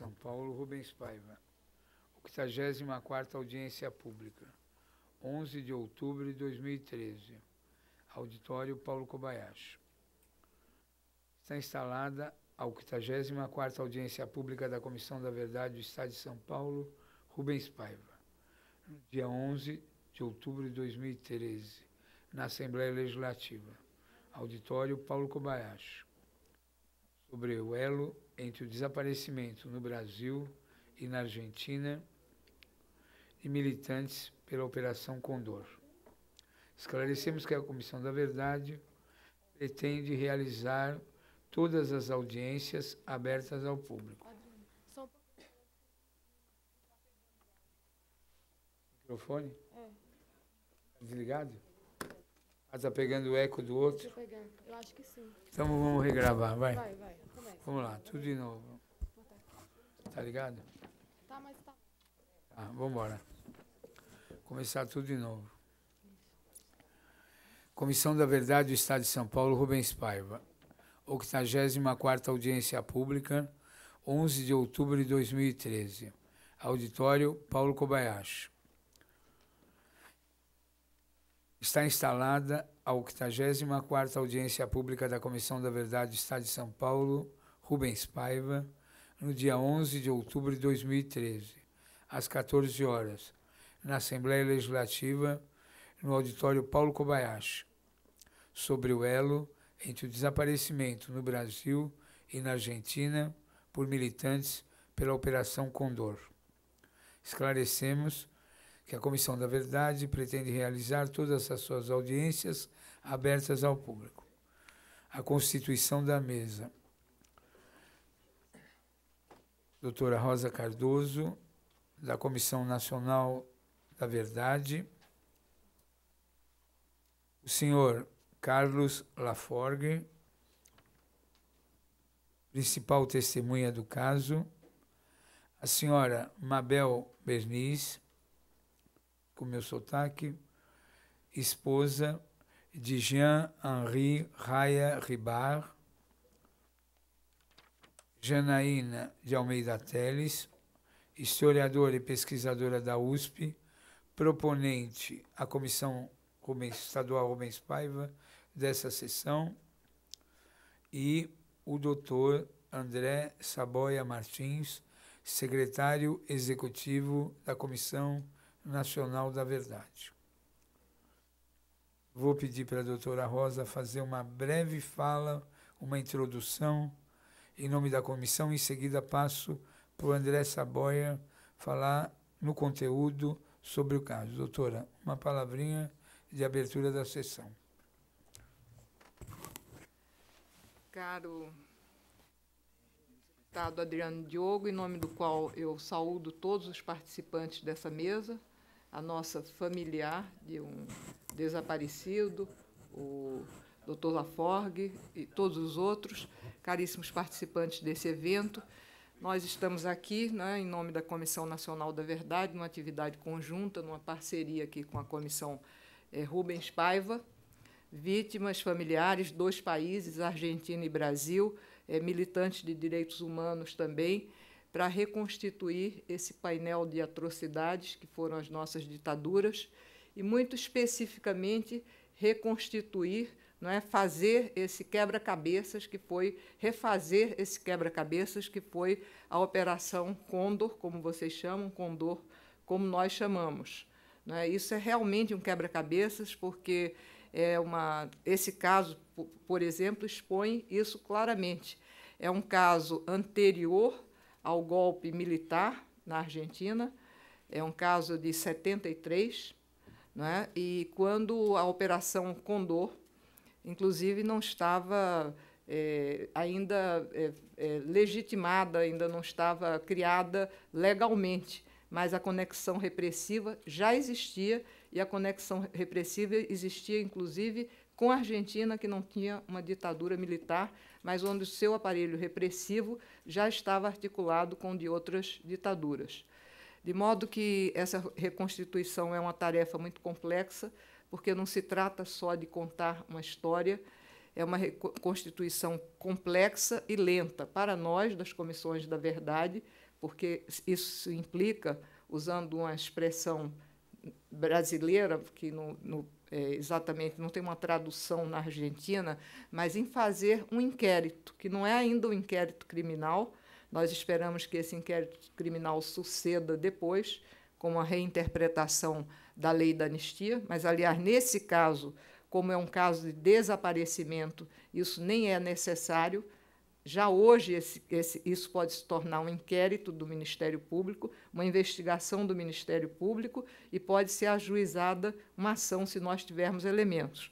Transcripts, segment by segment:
São Paulo, Rubens Paiva. 84 Audiência Pública, 11 de outubro de 2013. Auditório Paulo Kobayashi. Está instalada a 84 Audiência Pública da Comissão da Verdade do Estado de São Paulo, Rubens Paiva. Dia 11 de outubro de 2013, na Assembleia Legislativa. Auditório Paulo Kobayashi sobre o elo entre o desaparecimento no Brasil e na Argentina e militantes pela Operação Condor. Esclarecemos que a Comissão da Verdade pretende realizar todas as audiências abertas ao público. Microfone? É. Tá desligado? Ah, tá pegando o eco do outro? Deixa eu pegar. Eu acho que sim. Então vamos regravar, vai. Vai, vai. Vamos lá, tudo de novo. Tá ligado? Tá, mas tá. Ah, tá, vamos embora. Começar tudo de novo. Comissão da Verdade do Estado de São Paulo, Rubens Paiva. 84 Audiência Pública, 11 de outubro de 2013. Auditório Paulo Kobayashi está instalada a 84 audiência pública da Comissão da Verdade do Estado de São Paulo, Rubens Paiva, no dia 11 de outubro de 2013, às 14 horas, na Assembleia Legislativa, no auditório Paulo Kobayashi, sobre o elo entre o desaparecimento no Brasil e na Argentina por militantes pela Operação Condor. Esclarecemos que a Comissão da Verdade pretende realizar todas as suas audiências abertas ao público. A constituição da mesa. Doutora Rosa Cardoso, da Comissão Nacional da Verdade. O senhor Carlos Laforgue, principal testemunha do caso. A senhora Mabel Berniz, com meu sotaque, esposa de Jean-Henri Raya Ribar, Janaína de Almeida Teles, historiadora e pesquisadora da USP, proponente à Comissão Estadual Rubens Paiva dessa sessão, e o doutor André Saboia Martins, secretário executivo da Comissão Nacional da Verdade. Vou pedir para a doutora Rosa fazer uma breve fala, uma introdução em nome da comissão. Em seguida, passo para o André Saboia falar no conteúdo sobre o caso. Doutora, uma palavrinha de abertura da sessão. Caro deputado Adriano Diogo, em nome do qual eu saúdo todos os participantes dessa mesa, a nossa familiar de um desaparecido, o Dr. Laforgue e todos os outros caríssimos participantes desse evento. Nós estamos aqui, né, em nome da Comissão Nacional da Verdade, numa atividade conjunta, numa parceria aqui com a Comissão é, Rubens Paiva, vítimas familiares, dois países, Argentina e Brasil, é, militantes de direitos humanos também, para reconstituir esse painel de atrocidades que foram as nossas ditaduras e muito especificamente reconstituir, não é, fazer esse quebra-cabeças que foi refazer esse quebra-cabeças que foi a operação Condor, como vocês chamam, Condor, como nós chamamos. Não é? Isso é realmente um quebra-cabeças porque é uma esse caso, por exemplo, expõe isso claramente. É um caso anterior ao golpe militar na Argentina. É um caso de 73, é? e quando a Operação Condor, inclusive, não estava é, ainda é, é, legitimada, ainda não estava criada legalmente, mas a conexão repressiva já existia e a conexão repressiva existia, inclusive, com a Argentina, que não tinha uma ditadura militar, mas onde o seu aparelho repressivo já estava articulado com o de outras ditaduras. De modo que essa reconstituição é uma tarefa muito complexa, porque não se trata só de contar uma história, é uma reconstituição complexa e lenta para nós, das comissões da verdade, porque isso implica, usando uma expressão brasileira, que no, no é, exatamente, não tem uma tradução na Argentina, mas em fazer um inquérito, que não é ainda um inquérito criminal. Nós esperamos que esse inquérito criminal suceda depois, com a reinterpretação da lei da anistia, mas, aliás, nesse caso, como é um caso de desaparecimento, isso nem é necessário, já hoje, esse, esse, isso pode se tornar um inquérito do Ministério Público, uma investigação do Ministério Público e pode ser ajuizada uma ação se nós tivermos elementos.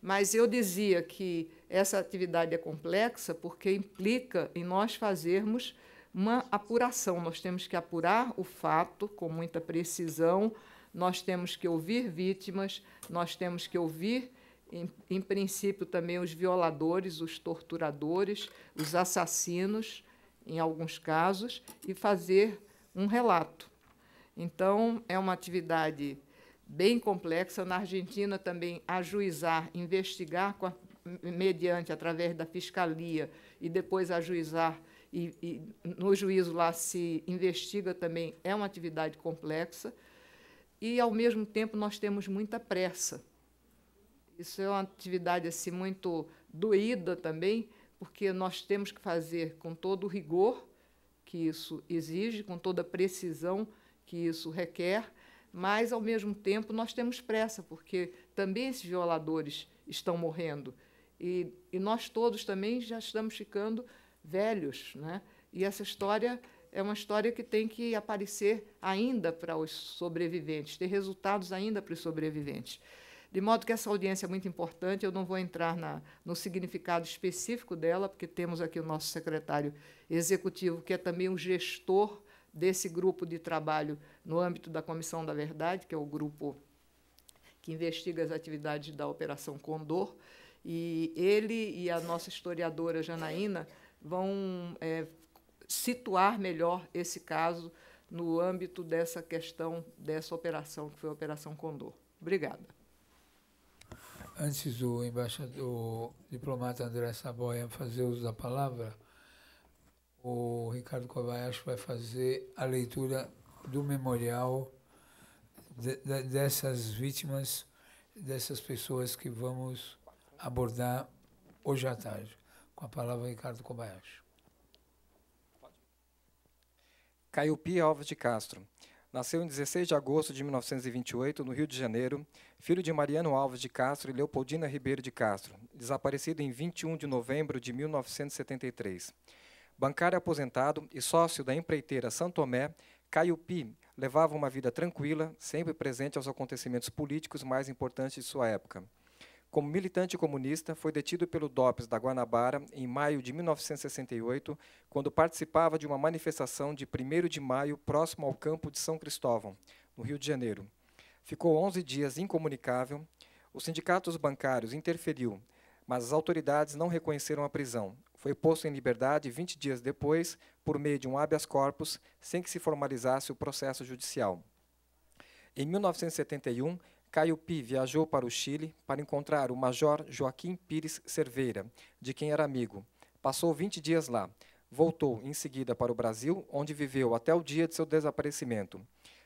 Mas eu dizia que essa atividade é complexa porque implica em nós fazermos uma apuração. Nós temos que apurar o fato com muita precisão, nós temos que ouvir vítimas, nós temos que ouvir em, em princípio, também os violadores, os torturadores, os assassinos, em alguns casos, e fazer um relato. Então, é uma atividade bem complexa. Na Argentina, também, ajuizar, investigar a, mediante, através da fiscalia, e depois ajuizar, e, e no juízo lá se investiga também, é uma atividade complexa. E, ao mesmo tempo, nós temos muita pressa isso é uma atividade assim muito doída também, porque nós temos que fazer com todo o rigor que isso exige, com toda a precisão que isso requer, mas ao mesmo tempo nós temos pressa, porque também esses violadores estão morrendo e, e nós todos também já estamos ficando velhos, né? E essa história é uma história que tem que aparecer ainda para os sobreviventes, ter resultados ainda para os sobreviventes. De modo que essa audiência é muito importante, eu não vou entrar na, no significado específico dela, porque temos aqui o nosso secretário executivo, que é também o gestor desse grupo de trabalho no âmbito da Comissão da Verdade, que é o grupo que investiga as atividades da Operação Condor. E ele e a nossa historiadora Janaína vão é, situar melhor esse caso no âmbito dessa questão, dessa operação, que foi a Operação Condor. Obrigada antes do embaixador, diplomata André Saboia fazer uso da palavra, o Ricardo Kobayashi vai fazer a leitura do memorial de, de, dessas vítimas, dessas pessoas que vamos abordar hoje à tarde. Com a palavra, Ricardo Kobayashi. Caio Pia Alves de Castro. Nasceu em 16 de agosto de 1928, no Rio de Janeiro, filho de Mariano Alves de Castro e Leopoldina Ribeiro de Castro, desaparecido em 21 de novembro de 1973. Bancário aposentado e sócio da empreiteira Santomé, Caio Pi levava uma vida tranquila, sempre presente aos acontecimentos políticos mais importantes de sua época. Como militante comunista, foi detido pelo DOPS da Guanabara em maio de 1968, quando participava de uma manifestação de 1 de maio próximo ao campo de São Cristóvão, no Rio de Janeiro. Ficou 11 dias incomunicável. O sindicato dos bancários interferiu, mas as autoridades não reconheceram a prisão. Foi posto em liberdade 20 dias depois, por meio de um habeas corpus, sem que se formalizasse o processo judicial. Em 1971, Caio Pi viajou para o Chile para encontrar o major Joaquim Pires Cerveira, de quem era amigo. Passou 20 dias lá. Voltou em seguida para o Brasil, onde viveu até o dia de seu desaparecimento.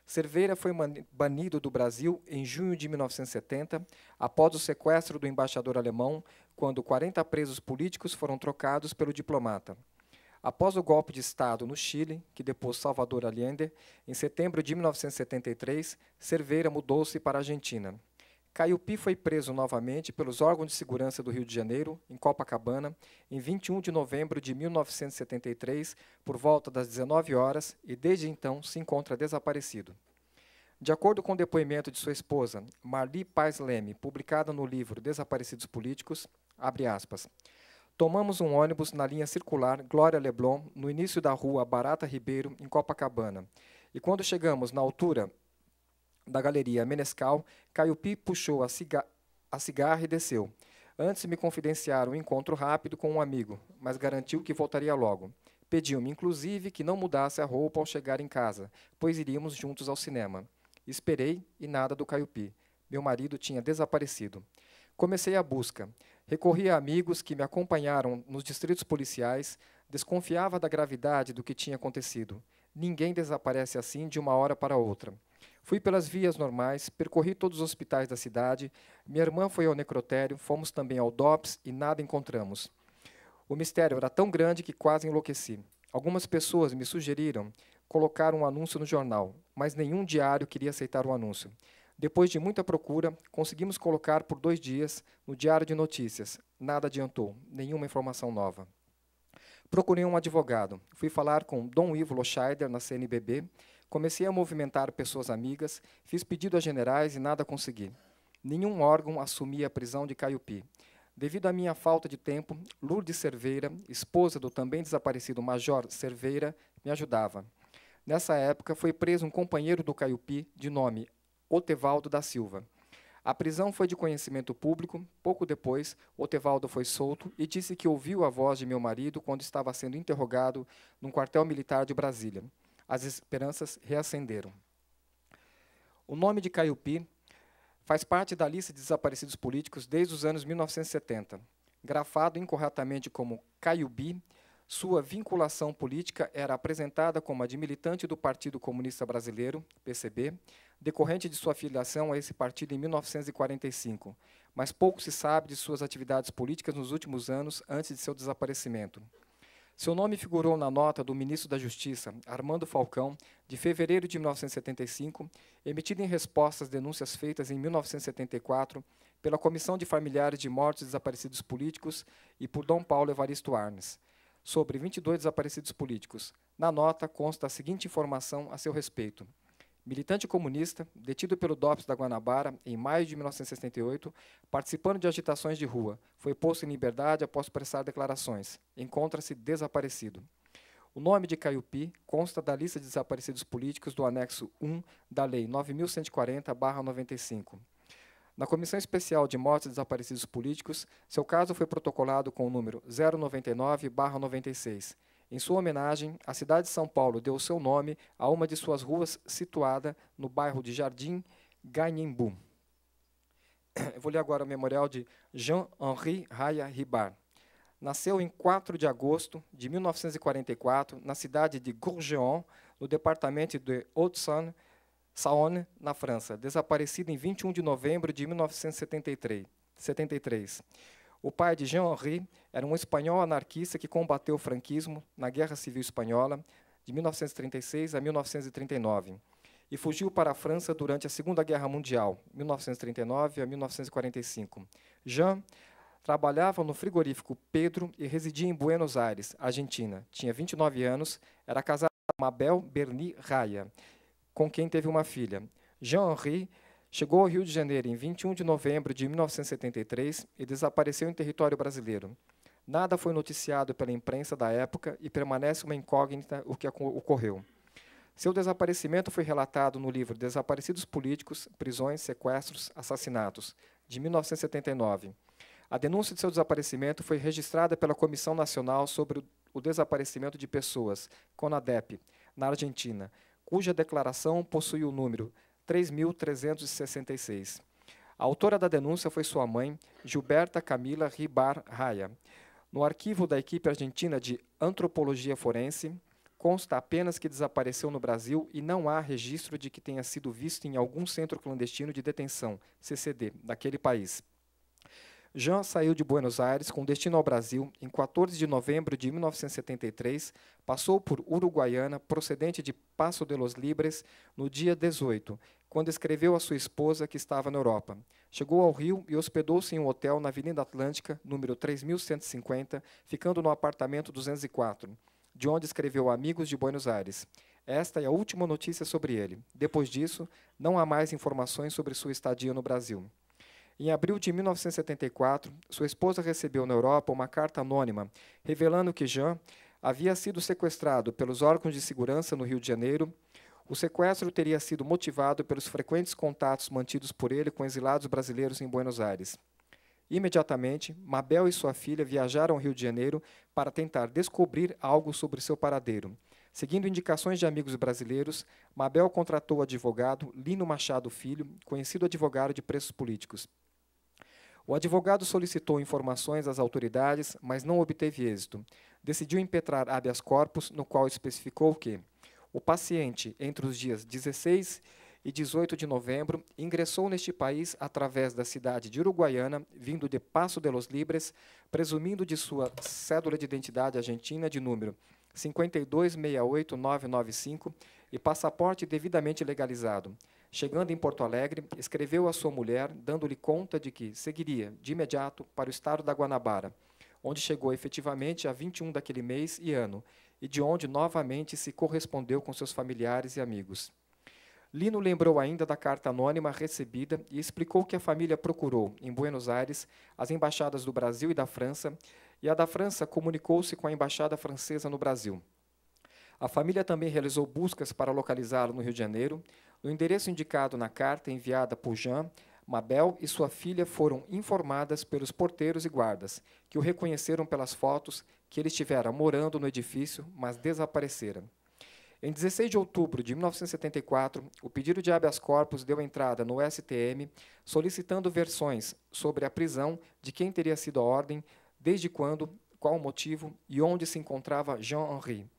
Cerveira foi banido do Brasil em junho de 1970, após o sequestro do embaixador alemão, quando 40 presos políticos foram trocados pelo diplomata. Após o golpe de Estado no Chile, que depôs Salvador Allende, em setembro de 1973, Cerveira mudou-se para a Argentina. Caiopi foi preso novamente pelos órgãos de segurança do Rio de Janeiro, em Copacabana, em 21 de novembro de 1973, por volta das 19 horas, e desde então se encontra desaparecido. De acordo com o depoimento de sua esposa, Marli Paz Leme, publicada no livro Desaparecidos Políticos, abre aspas, Tomamos um ônibus na linha circular Glória Leblon, no início da rua Barata Ribeiro, em Copacabana. E quando chegamos na altura da galeria Menescal, Caiopi puxou a, ciga a cigarra e desceu. Antes me confidenciar um encontro rápido com um amigo, mas garantiu que voltaria logo. Pediu-me, inclusive, que não mudasse a roupa ao chegar em casa, pois iríamos juntos ao cinema. Esperei e nada do Caiopi. Meu marido tinha desaparecido. Comecei a busca. Recorri a amigos que me acompanharam nos distritos policiais, desconfiava da gravidade do que tinha acontecido. Ninguém desaparece assim de uma hora para outra. Fui pelas vias normais, percorri todos os hospitais da cidade. Minha irmã foi ao necrotério, fomos também ao DOPS e nada encontramos. O mistério era tão grande que quase enlouqueci. Algumas pessoas me sugeriram colocar um anúncio no jornal, mas nenhum diário queria aceitar o anúncio. Depois de muita procura, conseguimos colocar por dois dias no Diário de Notícias. Nada adiantou, nenhuma informação nova. Procurei um advogado. Fui falar com Dom Ivo Loscheider, na CNBB, Comecei a movimentar pessoas amigas, fiz pedido a generais e nada consegui. Nenhum órgão assumia a prisão de Caiupi. Devido à minha falta de tempo, Lourdes Cerveira, esposa do também desaparecido Major Cerveira, me ajudava. Nessa época, foi preso um companheiro do Caiupi, de nome Otevaldo da Silva. A prisão foi de conhecimento público. Pouco depois, Otevaldo foi solto e disse que ouviu a voz de meu marido quando estava sendo interrogado num quartel militar de Brasília as esperanças reacenderam. O nome de Caiupi faz parte da lista de desaparecidos políticos desde os anos 1970. Grafado incorretamente como Caiubi, sua vinculação política era apresentada como a de militante do Partido Comunista Brasileiro, PCB, decorrente de sua filiação a esse partido em 1945, mas pouco se sabe de suas atividades políticas nos últimos anos antes de seu desaparecimento. Seu nome figurou na nota do ministro da Justiça, Armando Falcão, de fevereiro de 1975, emitida em resposta às denúncias feitas em 1974 pela Comissão de Familiares de Mortos e Desaparecidos Políticos e por Dom Paulo Evaristo Arnes, sobre 22 desaparecidos políticos. Na nota consta a seguinte informação a seu respeito militante comunista, detido pelo DOPS da Guanabara em maio de 1968, participando de agitações de rua. Foi posto em liberdade após prestar declarações. Encontra-se desaparecido. O nome de Caiupi consta da lista de desaparecidos políticos do anexo 1 da Lei 9140-95. Na Comissão Especial de Mortes e Desaparecidos Políticos, seu caso foi protocolado com o número 099-96. Em sua homenagem, a cidade de São Paulo deu seu nome a uma de suas ruas situada no bairro de Jardim Ganhembu. Eu vou ler agora o memorial de Jean-Henri Raya Ribard. Nasceu em 4 de agosto de 1944 na cidade de Gourgeon, no departamento de Haute-Saône, Saône, na França, desaparecido em 21 de novembro de 1973. O pai de Jean Henri era um espanhol anarquista que combateu o franquismo na Guerra Civil Espanhola de 1936 a 1939 e fugiu para a França durante a Segunda Guerra Mundial, 1939 a 1945. Jean trabalhava no frigorífico Pedro e residia em Buenos Aires, Argentina. Tinha 29 anos, era casado com Mabel Berni Raya, com quem teve uma filha. Jean Henri Chegou ao Rio de Janeiro em 21 de novembro de 1973 e desapareceu em território brasileiro. Nada foi noticiado pela imprensa da época e permanece uma incógnita o que ocorreu. Seu desaparecimento foi relatado no livro Desaparecidos Políticos, Prisões, Sequestros, Assassinatos, de 1979. A denúncia de seu desaparecimento foi registrada pela Comissão Nacional sobre o Desaparecimento de Pessoas, CONADEP, na Argentina, cuja declaração possui o número 3.366. A autora da denúncia foi sua mãe, Gilberta Camila Ribar Raia. No arquivo da equipe argentina de antropologia forense, consta apenas que desapareceu no Brasil e não há registro de que tenha sido visto em algum centro clandestino de detenção, CCD, daquele país. Jean saiu de Buenos Aires com destino ao Brasil em 14 de novembro de 1973, passou por Uruguaiana, procedente de Passo de los Libres, no dia 18, quando escreveu a sua esposa que estava na Europa. Chegou ao Rio e hospedou-se em um hotel na Avenida Atlântica, número 3150, ficando no apartamento 204, de onde escreveu Amigos de Buenos Aires. Esta é a última notícia sobre ele. Depois disso, não há mais informações sobre sua estadia no Brasil. Em abril de 1974, sua esposa recebeu na Europa uma carta anônima revelando que Jean havia sido sequestrado pelos órgãos de segurança no Rio de Janeiro. O sequestro teria sido motivado pelos frequentes contatos mantidos por ele com exilados brasileiros em Buenos Aires. Imediatamente, Mabel e sua filha viajaram ao Rio de Janeiro para tentar descobrir algo sobre seu paradeiro. Seguindo indicações de amigos brasileiros, Mabel contratou o advogado Lino Machado Filho, conhecido advogado de preços políticos. O advogado solicitou informações às autoridades, mas não obteve êxito. Decidiu impetrar habeas corpus, no qual especificou que o paciente, entre os dias 16 e 18 de novembro, ingressou neste país através da cidade de Uruguaiana, vindo de Passo de los Libres, presumindo de sua cédula de identidade argentina de número 5268995 e passaporte devidamente legalizado. Chegando em Porto Alegre, escreveu à sua mulher, dando-lhe conta de que seguiria, de imediato, para o estado da Guanabara, onde chegou efetivamente a 21 daquele mês e ano, e de onde novamente se correspondeu com seus familiares e amigos. Lino lembrou ainda da carta anônima recebida e explicou que a família procurou, em Buenos Aires, as embaixadas do Brasil e da França, e a da França comunicou-se com a embaixada francesa no Brasil. A família também realizou buscas para localizá-lo no Rio de Janeiro, no endereço indicado na carta enviada por Jean, Mabel e sua filha foram informadas pelos porteiros e guardas, que o reconheceram pelas fotos que ele estivera morando no edifício, mas desapareceram. Em 16 de outubro de 1974, o pedido de habeas corpus deu entrada no STM, solicitando versões sobre a prisão de quem teria sido a ordem, desde quando, qual o motivo e onde se encontrava Jean Henri.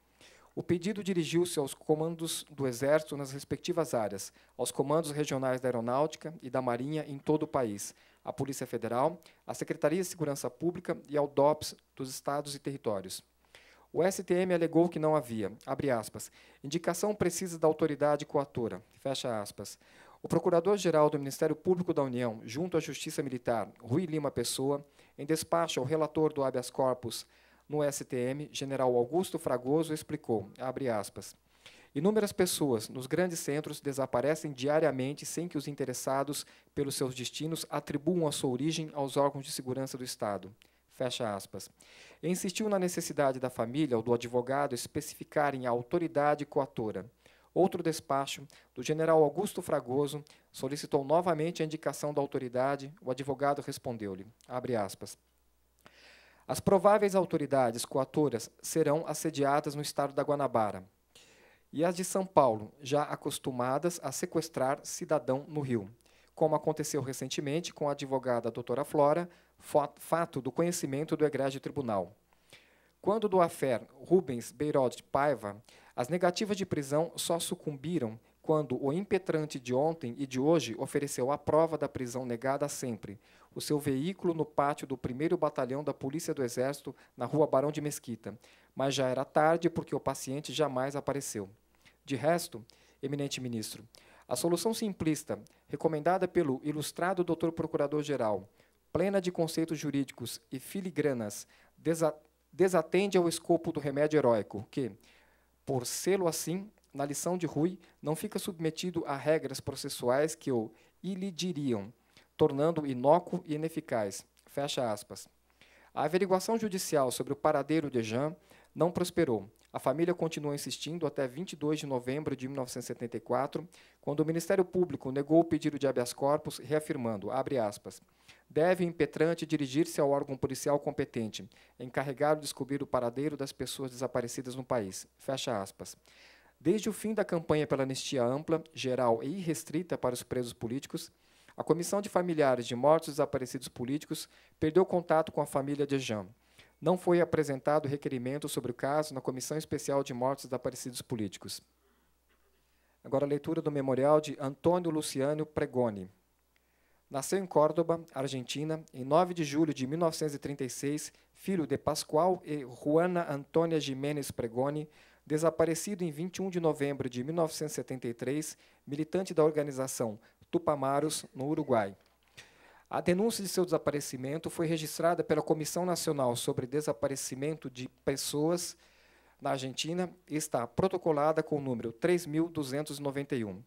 O pedido dirigiu-se aos comandos do Exército nas respectivas áreas, aos comandos regionais da Aeronáutica e da Marinha em todo o país, à Polícia Federal, à Secretaria de Segurança Pública e ao DOPS dos estados e territórios. O STM alegou que não havia, aspas, indicação precisa da autoridade coatora, O Procurador-Geral do Ministério Público da União, junto à Justiça Militar, Rui Lima Pessoa, em despacho ao relator do habeas corpus no STM, general Augusto Fragoso explicou, abre aspas, Inúmeras pessoas nos grandes centros desaparecem diariamente sem que os interessados pelos seus destinos atribuam a sua origem aos órgãos de segurança do Estado. Fecha aspas. E insistiu na necessidade da família ou do advogado especificarem a autoridade coatora. Outro despacho, do general Augusto Fragoso, solicitou novamente a indicação da autoridade. O advogado respondeu-lhe, abre aspas, as prováveis autoridades coatoras serão assediadas no estado da Guanabara. E as de São Paulo, já acostumadas a sequestrar cidadão no Rio, como aconteceu recentemente com a advogada doutora Flora, fato do conhecimento do egrégio tribunal. Quando do AFER Rubens Beirode Paiva, as negativas de prisão só sucumbiram quando o impetrante de ontem e de hoje ofereceu a prova da prisão negada sempre, o seu veículo no pátio do 1 Batalhão da Polícia do Exército, na rua Barão de Mesquita. Mas já era tarde porque o paciente jamais apareceu. De resto, eminente ministro, a solução simplista, recomendada pelo ilustrado doutor Procurador-Geral, plena de conceitos jurídicos e filigranas, desa desatende ao escopo do remédio heróico, que, por sê-lo assim, na lição de Rui, não fica submetido a regras processuais que o ilidiriam, tornando-o inócuo e ineficaz. Fecha aspas. A averiguação judicial sobre o paradeiro de Jean não prosperou. A família continuou insistindo até 22 de novembro de 1974, quando o Ministério Público negou o pedido de habeas corpus, reafirmando, aspas, deve o impetrante dirigir-se ao órgão policial competente, encarregado de descobrir o paradeiro das pessoas desaparecidas no país, fecha aspas. Desde o fim da campanha pela anistia ampla, geral e irrestrita para os presos políticos, a Comissão de Familiares de Mortos e Desaparecidos Políticos perdeu contato com a família de Jean. Não foi apresentado requerimento sobre o caso na Comissão Especial de Mortos e Desaparecidos Políticos. Agora a leitura do memorial de Antônio Luciano Pregoni. Nasceu em Córdoba, Argentina, em 9 de julho de 1936, filho de Pascoal e Juana Antônia Jiménez Pregoni, Desaparecido em 21 de novembro de 1973, militante da organização Tupamaros, no Uruguai. A denúncia de seu desaparecimento foi registrada pela Comissão Nacional sobre Desaparecimento de Pessoas na Argentina e está protocolada com o número 3291.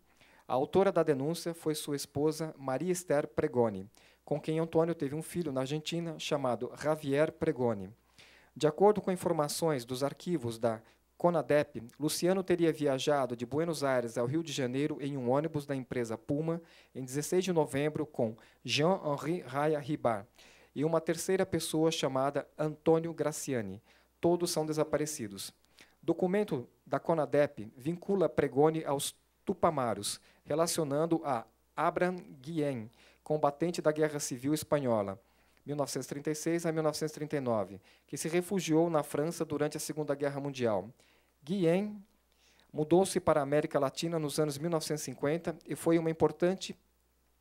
A autora da denúncia foi sua esposa, Maria Esther Pregoni, com quem Antônio teve um filho na Argentina chamado Javier Pregoni. De acordo com informações dos arquivos da Conadep, Luciano teria viajado de Buenos Aires ao Rio de Janeiro em um ônibus da empresa Puma em 16 de novembro com Jean-Henri Raya Ribar e uma terceira pessoa chamada Antônio Graciani. Todos são desaparecidos. Documento da Conadep vincula Pregone aos Tupamaros, relacionando a Abraham Guillén, combatente da Guerra Civil Espanhola. 1936 a 1939, que se refugiou na França durante a Segunda Guerra Mundial. Guilhem mudou-se para a América Latina nos anos 1950 e foi uma importante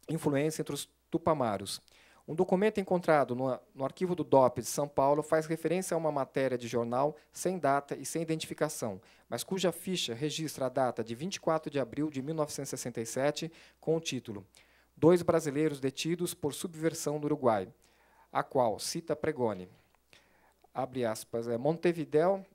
influência entre os tupamaros. Um documento encontrado no, no arquivo do DOP de São Paulo faz referência a uma matéria de jornal sem data e sem identificação, mas cuja ficha registra a data de 24 de abril de 1967 com o título Dois brasileiros detidos por subversão no Uruguai a qual cita Pregoni, abre aspas, é, Montevidéu,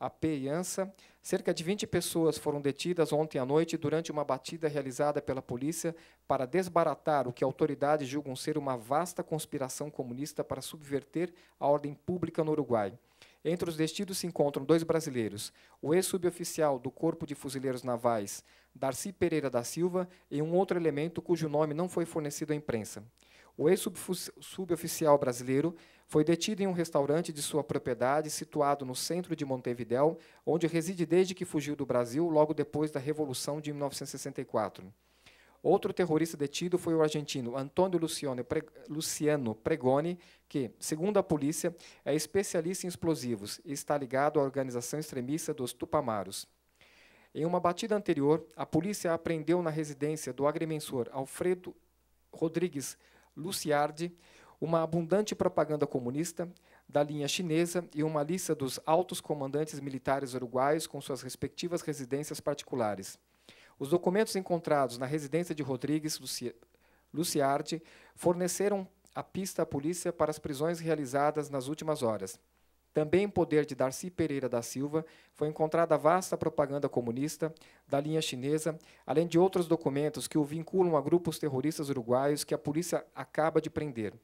AP e Ansa, cerca de 20 pessoas foram detidas ontem à noite durante uma batida realizada pela polícia para desbaratar o que autoridades julgam ser uma vasta conspiração comunista para subverter a ordem pública no Uruguai. Entre os detidos se encontram dois brasileiros, o ex-suboficial do Corpo de Fuzileiros Navais, Darcy Pereira da Silva, e um outro elemento cujo nome não foi fornecido à imprensa. O ex-suboficial brasileiro foi detido em um restaurante de sua propriedade situado no centro de Montevidéu, onde reside desde que fugiu do Brasil logo depois da Revolução de 1964. Outro terrorista detido foi o argentino Antônio Luciano Pregoni, que, segundo a polícia, é especialista em explosivos e está ligado à organização extremista dos Tupamaros. Em uma batida anterior, a polícia apreendeu na residência do agrimensor Alfredo Rodrigues Luciardi, uma abundante propaganda comunista da linha chinesa e uma lista dos altos comandantes militares uruguaios com suas respectivas residências particulares. Os documentos encontrados na residência de Rodrigues Luci Luciardi forneceram a pista à polícia para as prisões realizadas nas últimas horas. Também em poder de Darcy Pereira da Silva, foi encontrada vasta propaganda comunista da linha chinesa, além de outros documentos que o vinculam a grupos terroristas uruguaios que a polícia acaba de prender.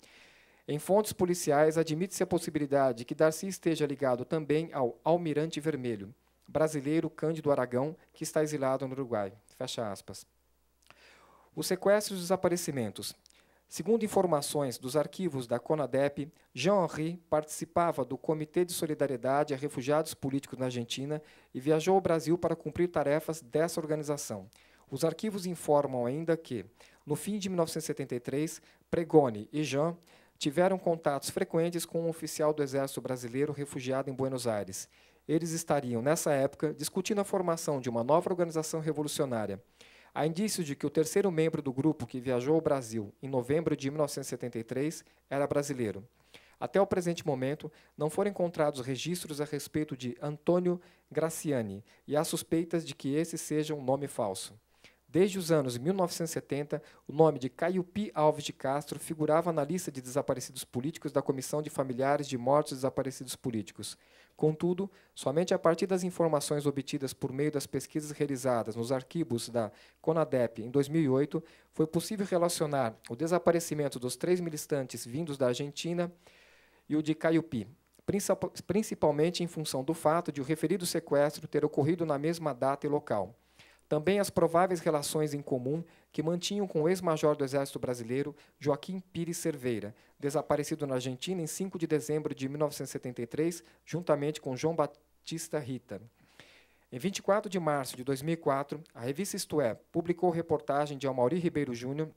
Em fontes policiais, admite-se a possibilidade que Darcy esteja ligado também ao Almirante Vermelho, brasileiro Cândido Aragão, que está exilado no Uruguai. Fecha aspas. Os sequestros e desaparecimentos Segundo informações dos arquivos da CONADEP, Jean-Henri participava do Comitê de Solidariedade a Refugiados Políticos na Argentina e viajou ao Brasil para cumprir tarefas dessa organização. Os arquivos informam ainda que, no fim de 1973, Pregoni e Jean tiveram contatos frequentes com um oficial do Exército Brasileiro refugiado em Buenos Aires. Eles estariam, nessa época, discutindo a formação de uma nova organização revolucionária. Há indícios de que o terceiro membro do grupo que viajou ao Brasil em novembro de 1973 era brasileiro. Até o presente momento, não foram encontrados registros a respeito de Antônio Graciani e há suspeitas de que esse seja um nome falso. Desde os anos 1970, o nome de Caiupi Alves de Castro figurava na lista de desaparecidos políticos da Comissão de Familiares de Mortos e Desaparecidos Políticos. Contudo, somente a partir das informações obtidas por meio das pesquisas realizadas nos arquivos da CONADEP em 2008, foi possível relacionar o desaparecimento dos três militantes vindos da Argentina e o de Caiupi, principalmente em função do fato de o referido sequestro ter ocorrido na mesma data e local. Também as prováveis relações em comum que mantinham com o ex-major do Exército Brasileiro Joaquim Pires Cerveira, desaparecido na Argentina em 5 de dezembro de 1973, juntamente com João Batista Rita. Em 24 de março de 2004, a revista Isto É publicou reportagem de Almauri Ribeiro Júnior,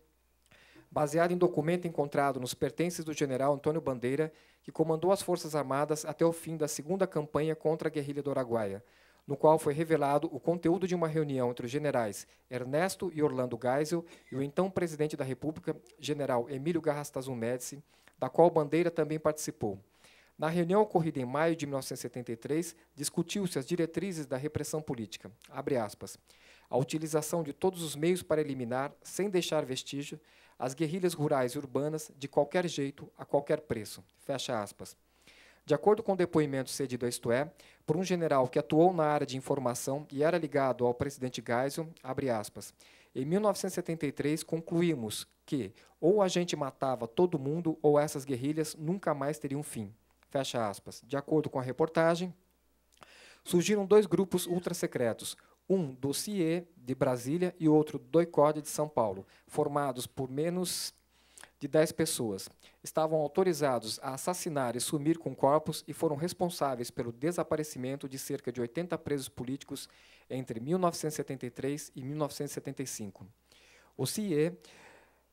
baseada em documento encontrado nos pertences do general Antônio Bandeira, que comandou as Forças Armadas até o fim da segunda campanha contra a guerrilha do Araguaia no qual foi revelado o conteúdo de uma reunião entre os generais Ernesto e Orlando Geisel e o então presidente da República, general Emílio Garrastazu Médici, da qual Bandeira também participou. Na reunião ocorrida em maio de 1973, discutiu-se as diretrizes da repressão política. Aspas, a utilização de todos os meios para eliminar, sem deixar vestígio, as guerrilhas rurais e urbanas de qualquer jeito, a qualquer preço. Fecha aspas. De acordo com o depoimento cedido a Isto É, por um general que atuou na área de informação e era ligado ao presidente Geisel, abre aspas, em 1973 concluímos que ou a gente matava todo mundo ou essas guerrilhas nunca mais teriam fim. Fecha aspas. De acordo com a reportagem, surgiram dois grupos ultrasecretos, um do CIE de Brasília e outro do ICOD de São Paulo, formados por menos de 10 pessoas estavam autorizados a assassinar e sumir com corpos e foram responsáveis pelo desaparecimento de cerca de 80 presos políticos entre 1973 e 1975. O CIE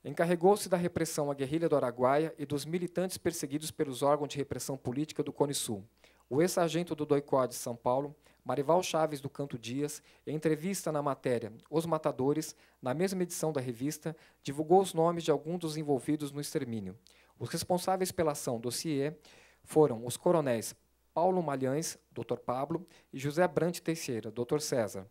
encarregou-se da repressão à guerrilha do Araguaia e dos militantes perseguidos pelos órgãos de repressão política do Cone Sul. O ex-sargento do DOICOD de São Paulo, Marival Chaves do Canto Dias, em entrevista na matéria Os Matadores, na mesma edição da revista, divulgou os nomes de alguns dos envolvidos no extermínio. Os responsáveis pela ação do CIE foram os coronéis Paulo Malhães, Dr. Pablo, e José Brante Teixeira, Dr. César.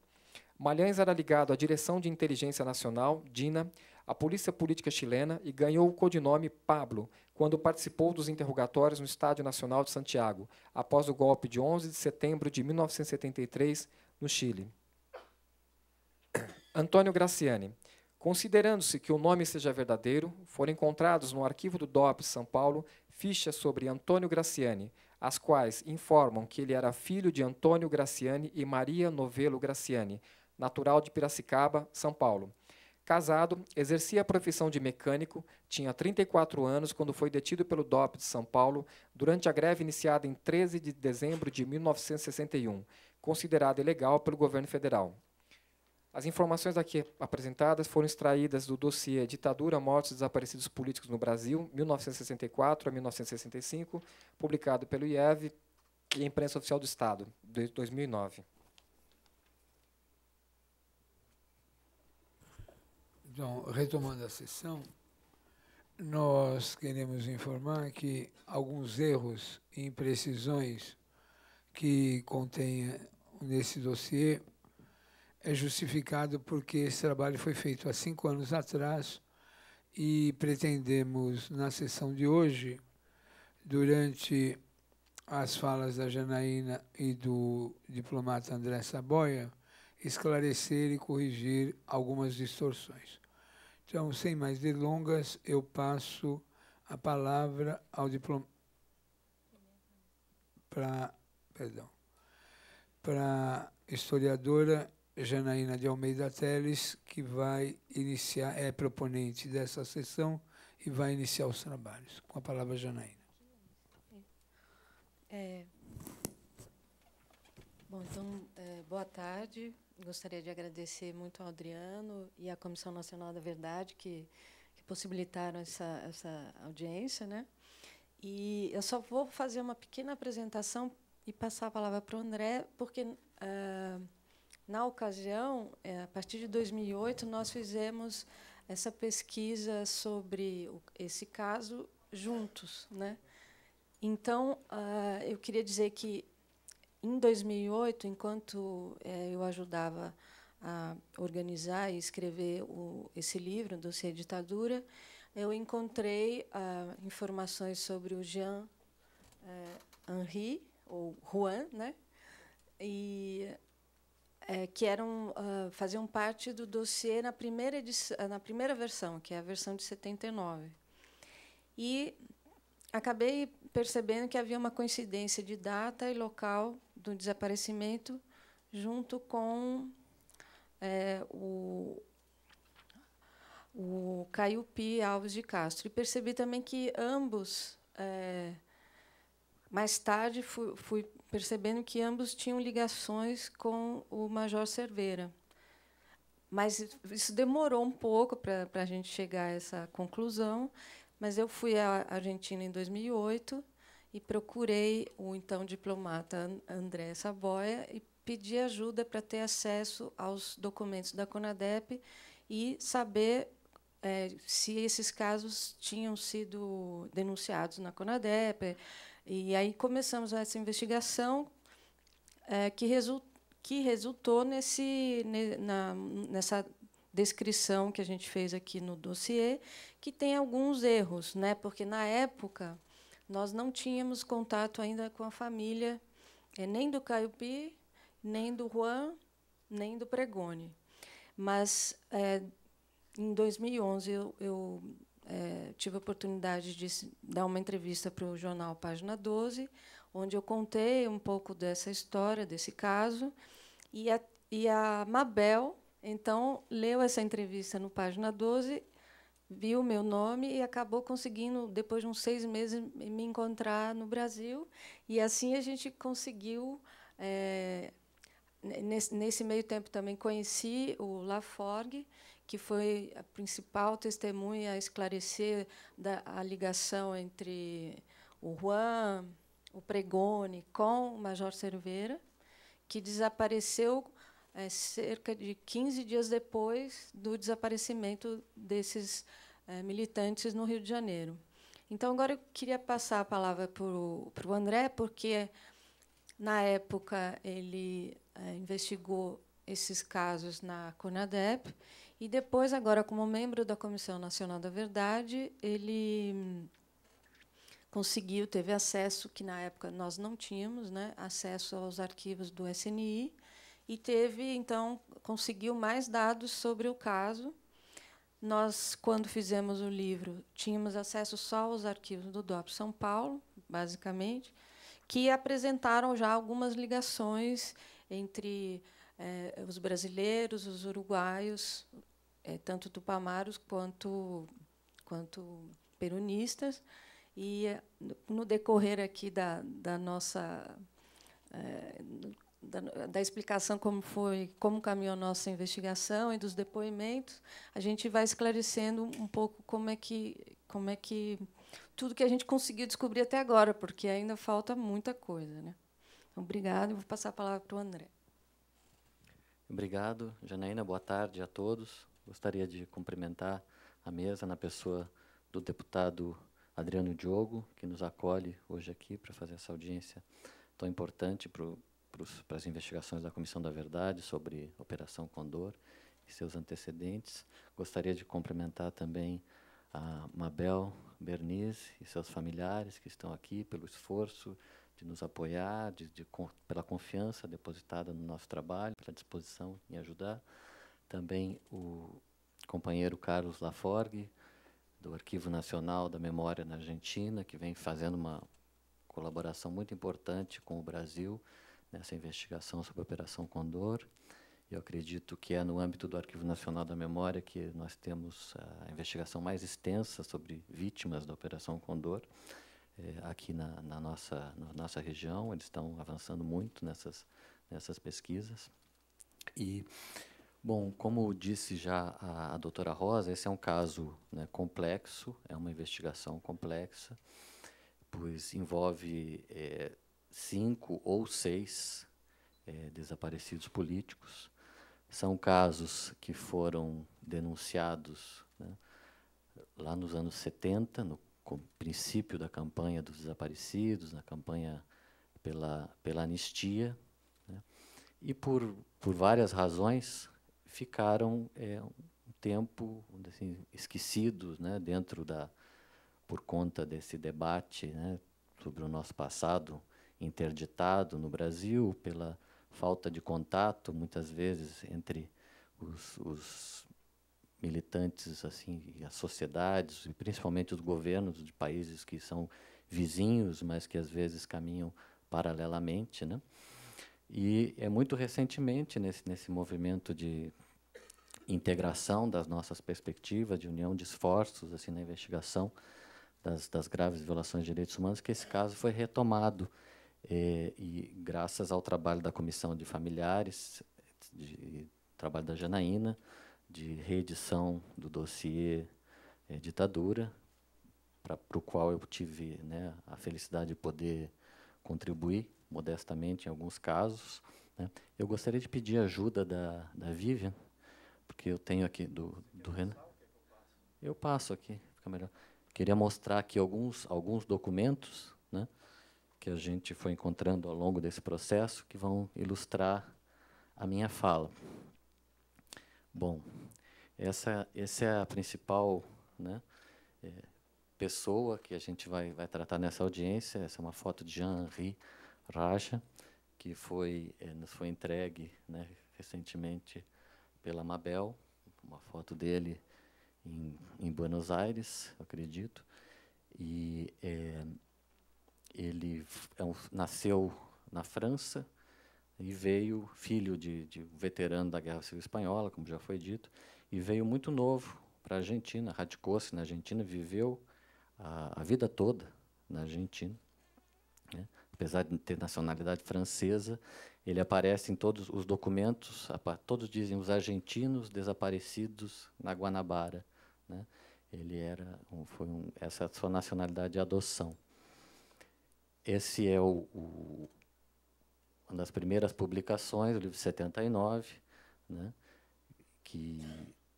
Malhães era ligado à Direção de Inteligência Nacional, DINA, à Polícia Política Chilena e ganhou o codinome Pablo, quando participou dos interrogatórios no Estádio Nacional de Santiago, após o golpe de 11 de setembro de 1973 no Chile. Antônio Graciani. Considerando-se que o nome seja verdadeiro, foram encontrados no arquivo do DOP São Paulo fichas sobre Antônio Graciani, as quais informam que ele era filho de Antônio Graciani e Maria Novelo Graciani, natural de Piracicaba, São Paulo. Casado, exercia a profissão de mecânico, tinha 34 anos quando foi detido pelo DOP de São Paulo durante a greve iniciada em 13 de dezembro de 1961, considerada ilegal pelo governo federal. As informações aqui apresentadas foram extraídas do dossiê Ditadura, Mortes e Desaparecidos Políticos no Brasil, 1964 a 1965, publicado pelo IEV e a Imprensa Oficial do Estado, de 2009. Então, retomando a sessão, nós queremos informar que alguns erros e imprecisões que contém eh, nesse dossiê é justificado porque esse trabalho foi feito há cinco anos atrás e pretendemos, na sessão de hoje, durante as falas da Janaína e do diplomata André Saboia, esclarecer e corrigir algumas distorções. Então, sem mais delongas, eu passo a palavra ao diploma para, perdão, para historiadora Janaína de Almeida Teles, que vai iniciar, é proponente dessa sessão e vai iniciar os trabalhos. Com a palavra, Janaína. É, Bom, então, é, boa tarde. Gostaria de agradecer muito ao Adriano e à Comissão Nacional da Verdade que, que possibilitaram essa, essa audiência. Né? E eu só vou fazer uma pequena apresentação e passar a palavra para o André, porque, é, na ocasião, é, a partir de 2008, nós fizemos essa pesquisa sobre esse caso juntos. Né? Então, eu queria dizer que em 2008, enquanto é, eu ajudava a organizar e escrever o, esse livro, Dossiê Ditadura, eu encontrei ah, informações sobre o Jean é, Henri, ou Juan, né? e, é, que eram, ah, faziam parte do dossiê na primeira, edição, na primeira versão, que é a versão de 79. E acabei percebendo que havia uma coincidência de data e local do desaparecimento junto com é, o, o Caio Pi Alves de Castro. E percebi também que ambos, é, mais tarde, fui, fui, percebendo que ambos tinham ligações com o Major Cerveira. Mas isso demorou um pouco para a gente chegar a essa conclusão. Mas eu fui à Argentina em 2008 e procurei o então diplomata André Saboia e pedi ajuda para ter acesso aos documentos da CONADEP e saber é, se esses casos tinham sido denunciados na CONADEP. E aí começamos essa investigação é, que, que resultou nesse, ne, na, nessa descrição que a gente fez aqui no dossiê, que tem alguns erros, né? porque na época nós não tínhamos contato ainda com a família, eh, nem do Caio Pi, nem do Juan, nem do Pregone. Mas é, em 2011 eu, eu é, tive a oportunidade de dar uma entrevista para o jornal Página 12, onde eu contei um pouco dessa história, desse caso, e a, e a Mabel então, leu essa entrevista no página 12, viu o meu nome e acabou conseguindo, depois de uns seis meses, me encontrar no Brasil. E assim a gente conseguiu. É, nesse, nesse meio tempo também conheci o Laforgue, que foi a principal testemunha a esclarecer da, a ligação entre o Juan, o Pregone, com o Major Cerveira, que desapareceu é, cerca de 15 dias depois do desaparecimento desses é, militantes no Rio de Janeiro. Então, agora eu queria passar a palavra para o André, porque, na época, ele é, investigou esses casos na CONADEP, e depois, agora, como membro da Comissão Nacional da Verdade, ele conseguiu, teve acesso, que na época nós não tínhamos, né, acesso aos arquivos do SNI, e teve, então, conseguiu mais dados sobre o caso. Nós, quando fizemos o livro, tínhamos acesso só aos arquivos do DOP São Paulo, basicamente, que apresentaram já algumas ligações entre eh, os brasileiros, os uruguaios, eh, tanto tupamaros quanto, quanto peronistas. E, eh, no decorrer aqui da, da nossa eh, da, da, explicação como foi, como caminhou a nossa investigação e dos depoimentos, a gente vai esclarecendo um pouco como é que como é que tudo que a gente conseguiu descobrir até agora, porque ainda falta muita coisa, né? Então, obrigado, vou passar a palavra para o André. Obrigado, Janaína. Boa tarde a todos. Gostaria de cumprimentar a mesa na pessoa do deputado Adriano Diogo, que nos acolhe hoje aqui para fazer essa audiência tão importante para o para as investigações da Comissão da Verdade sobre Operação Condor e seus antecedentes. Gostaria de cumprimentar também a Mabel Berniz e seus familiares que estão aqui pelo esforço de nos apoiar, de, de, pela confiança depositada no nosso trabalho, pela disposição em ajudar. Também o companheiro Carlos Laforgue, do Arquivo Nacional da Memória na Argentina, que vem fazendo uma colaboração muito importante com o Brasil nessa investigação sobre a Operação Condor. Eu acredito que é no âmbito do Arquivo Nacional da Memória que nós temos a investigação mais extensa sobre vítimas da Operação Condor eh, aqui na, na, nossa, na nossa região. Eles estão avançando muito nessas, nessas pesquisas. E, bom, como disse já a, a doutora Rosa, esse é um caso né, complexo, é uma investigação complexa, pois envolve. Eh, cinco ou seis é, desaparecidos políticos. São casos que foram denunciados né, lá nos anos 70, no princípio da campanha dos desaparecidos, na campanha pela, pela anistia, né, e por, por várias razões ficaram é, um tempo assim, esquecidos né, dentro da por conta desse debate né, sobre o nosso passado interditado no Brasil pela falta de contato, muitas vezes, entre os, os militantes assim, as sociedades, e principalmente os governos de países que são vizinhos, mas que às vezes caminham paralelamente. Né? E é muito recentemente, nesse, nesse movimento de integração das nossas perspectivas, de união de esforços assim, na investigação das, das graves violações de direitos humanos, que esse caso foi retomado é, e graças ao trabalho da Comissão de Familiares, de trabalho da Janaína, de reedição do dossiê é, Ditadura, para o qual eu tive né, a felicidade de poder contribuir modestamente em alguns casos. Né. Eu gostaria de pedir ajuda da, da Vivian, porque eu tenho aqui do, do Renan. Eu passo aqui, fica melhor. Queria mostrar aqui alguns, alguns documentos que a gente foi encontrando ao longo desse processo que vão ilustrar a minha fala. Bom, essa, essa é a principal né, é, pessoa que a gente vai, vai tratar nessa audiência. Essa é uma foto de Jean-Henri Raja, que foi, é, nos foi entregue né, recentemente pela Mabel, uma foto dele em, em Buenos Aires, acredito. E é, ele é um, nasceu na França e veio, filho de, de veterano da Guerra Civil Espanhola, como já foi dito, e veio muito novo para a Argentina, radicou-se na Argentina, viveu a, a, vida toda na Argentina. Né? Apesar de ter nacionalidade francesa, ele aparece em todos os documentos, todos dizem os argentinos desaparecidos na Guanabara. Né? Ele era, um, foi um, essa é a sua nacionalidade de é adoção. Esse é o, o, uma das primeiras publicações, o livro 79, né, que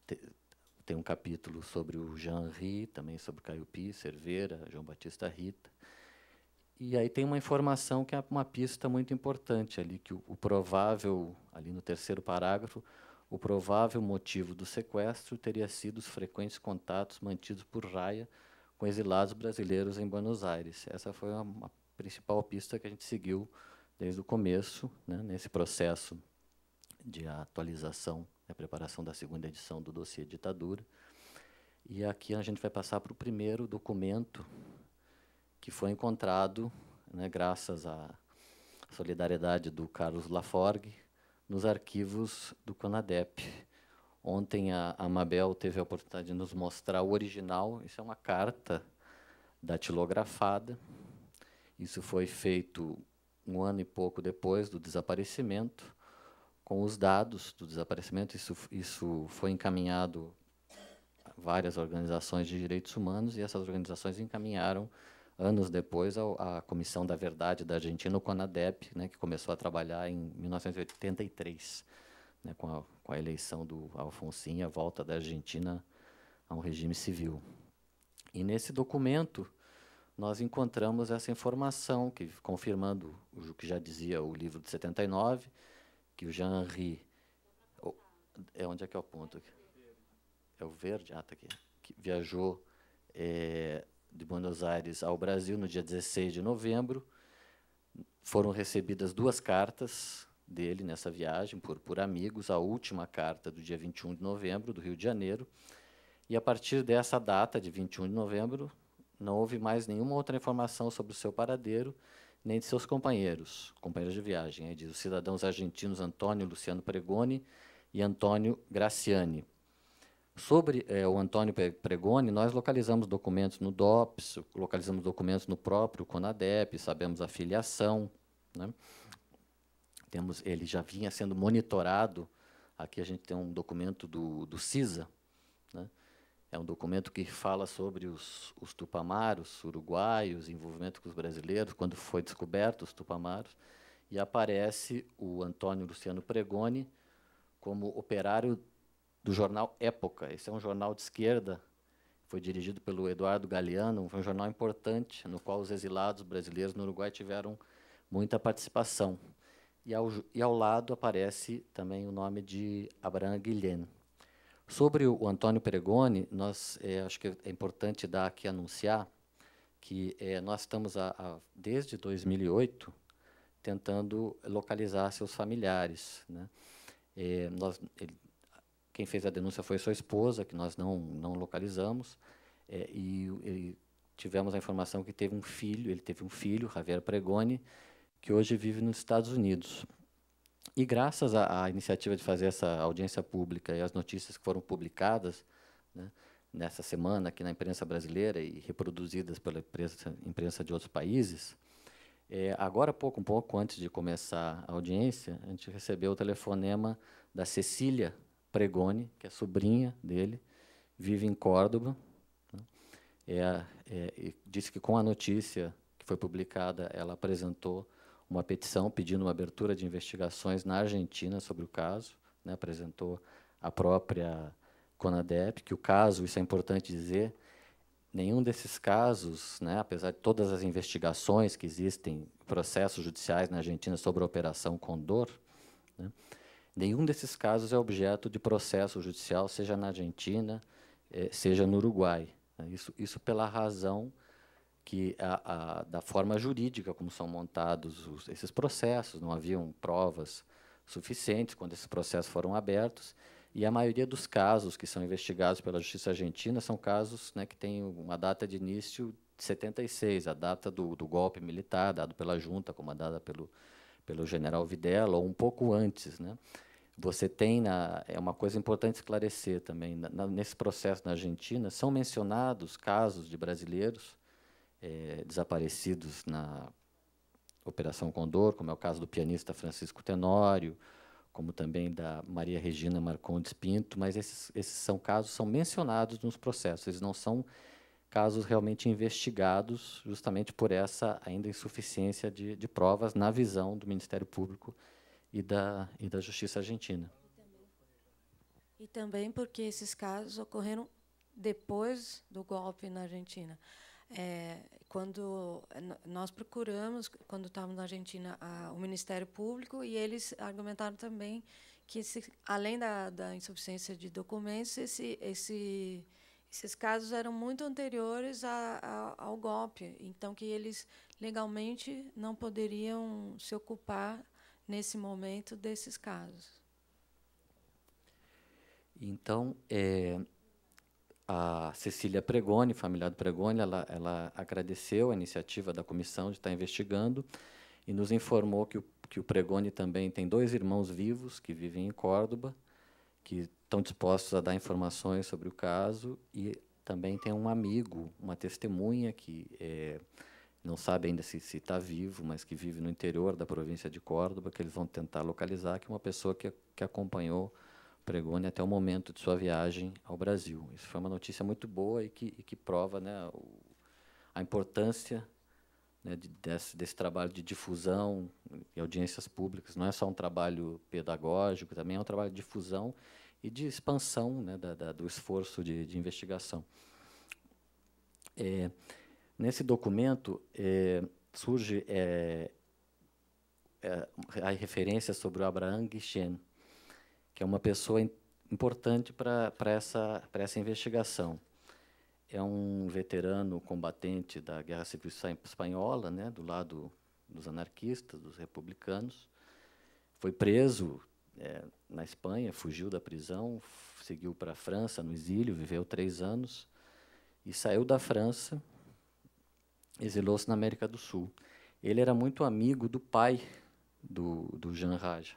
te, tem um capítulo sobre o Jean Ri, também sobre Caio Pi, Cerveira, João Batista Rita. E aí tem uma informação que é uma pista muito importante ali, que o, o provável, ali no terceiro parágrafo, o provável motivo do sequestro teria sido os frequentes contatos mantidos por Raia com exilados brasileiros em Buenos Aires. Essa foi uma, uma principal pista que a gente seguiu desde o começo, né, nesse processo de atualização, a né, preparação da segunda edição do dossiê Ditadura. E aqui a gente vai passar para o primeiro documento que foi encontrado, né, graças à solidariedade do Carlos Laforgue, nos arquivos do Conadep. Ontem a, a Mabel teve a oportunidade de nos mostrar o original. Isso é uma carta datilografada isso foi feito um ano e pouco depois do desaparecimento, com os dados do desaparecimento. Isso, isso foi encaminhado a várias organizações de direitos humanos e essas organizações encaminharam anos depois a, Comissão da Verdade da Argentina, o CONADEP, né, que começou a trabalhar em 1983, né, com, a, com a eleição do Alfonsin, a volta da Argentina a um regime civil. E nesse documento nós encontramos essa informação, que confirmando o que já dizia o livro de 79, que o Jean Henri. Oh, é onde é que é o ponto? É o verde? Ah, tá aqui. Que viajou é, de Buenos Aires ao Brasil no dia 16 de novembro. Foram recebidas duas cartas dele nessa viagem por, por amigos, a última carta do dia 21 de novembro, do Rio de Janeiro. E a partir dessa data, de 21 de novembro, não houve mais nenhuma outra informação sobre o seu paradeiro, nem de seus companheiros, companheiros de viagem, aí diz os cidadãos argentinos Antônio Luciano Pregoni e Antônio Graciani. Sobre é, o Antônio Pregoni, nós localizamos documentos no DOPS, localizamos documentos no próprio CONADEP, sabemos a filiação. Né? Temos, ele já vinha sendo monitorado. Aqui a gente tem um documento do, do CISA, né? É um documento que fala sobre os, os tupamaros uruguaios, envolvimento com os brasileiros, quando foi descoberto os tupamaros, e aparece o Antônio Luciano Pregoni como operário do jornal Época. Esse é um jornal de esquerda, foi dirigido pelo Eduardo Galeano, foi um jornal importante, no qual os exilados brasileiros no Uruguai tiveram muita participação. E ao, e ao lado aparece também o nome de Abraham Guilherme. Sobre o Antônio Peregoni, nós é, acho que é importante dar aqui anunciar que é, nós estamos a, a, desde 2008 tentando localizar seus familiares. Né? É, nós, ele, quem fez a denúncia foi sua esposa, que nós não, não localizamos, é, e, tivemos a informação que teve um filho, ele teve um filho, Javier Pregoni, que hoje vive nos Estados Unidos. E graças à, iniciativa de fazer essa audiência pública e às notícias que foram publicadas né, nessa semana aqui na imprensa brasileira e reproduzidas pela imprensa, imprensa de outros países, é, agora pouco, um pouco antes de começar a audiência, a gente recebeu o telefonema da Cecília Pregoni, que é sobrinha dele, vive em Córdoba, né. é, é, disse que com a notícia que foi publicada, ela apresentou uma petição pedindo uma abertura de investigações na Argentina sobre o caso, né, apresentou a própria CONADEP, que o caso, isso é importante dizer, nenhum desses casos, né, apesar de todas as investigações que existem, processos judiciais na Argentina sobre a Operação Condor, né, nenhum desses casos é objeto de processo judicial, seja na Argentina, eh, seja no Uruguai. Né. isso, isso pela razão que a, a, da forma jurídica como são montados os, esses processos, não haviam provas suficientes quando esses processos foram abertos, e a maioria dos casos que são investigados pela justiça argentina são casos né, que têm uma data de início de 76, a data do, do golpe militar dado pela junta, comandada pelo, pelo general Videla, ou um pouco antes. Né? Você tem, na, é uma coisa importante esclarecer também, na, nesse processo na Argentina, são mencionados casos de brasileiros é, desaparecidos na Operação Condor, como é o caso do pianista Francisco Tenório, como também da Maria Regina Marcondes Pinto, mas esses, esses são casos são mencionados nos processos, eles não são casos realmente investigados, justamente por essa ainda insuficiência de, de provas na visão do Ministério Público e da, e da Justiça Argentina. E também porque esses casos ocorreram depois do golpe na Argentina. É, quando nós procuramos, quando estávamos na Argentina, a, o Ministério Público e eles argumentaram também que, esse, além da, da, insuficiência de documentos, esse, esse, esses casos eram muito anteriores a, a, ao golpe, então que eles legalmente não poderiam se ocupar nesse momento desses casos. Então, é, a Cecília Pregoni, familiar do Pregoni, ela, ela agradeceu a iniciativa da comissão de estar investigando e nos informou que o, que o Pregoni também tem dois irmãos vivos que vivem em Córdoba, que estão dispostos a dar informações sobre o caso e também tem um amigo, uma testemunha que é, não sabe ainda se está vivo, mas que vive no interior da província de Córdoba, que eles vão tentar localizar, que é uma pessoa que, que acompanhou Pregoni né, até o momento de sua viagem ao Brasil. Isso foi uma notícia muito boa e que, e que prova né, o, a importância né, de, desse, desse, trabalho de difusão e audiências públicas. Não é só um trabalho pedagógico, também é um trabalho de difusão e de expansão né, da, da, do esforço de, de investigação. É, nesse documento é, surge é, é a referência sobre o Abraham Guichen, que é uma pessoa importante para essa, essa investigação. É um veterano combatente da Guerra Civil Espanhola, né, do lado dos anarquistas, dos republicanos. Foi preso é, na Espanha, fugiu da prisão, seguiu para a França, no exílio, viveu três anos e saiu da França, exilou-se na América do Sul. Ele era muito amigo do pai do, do Jean Raja.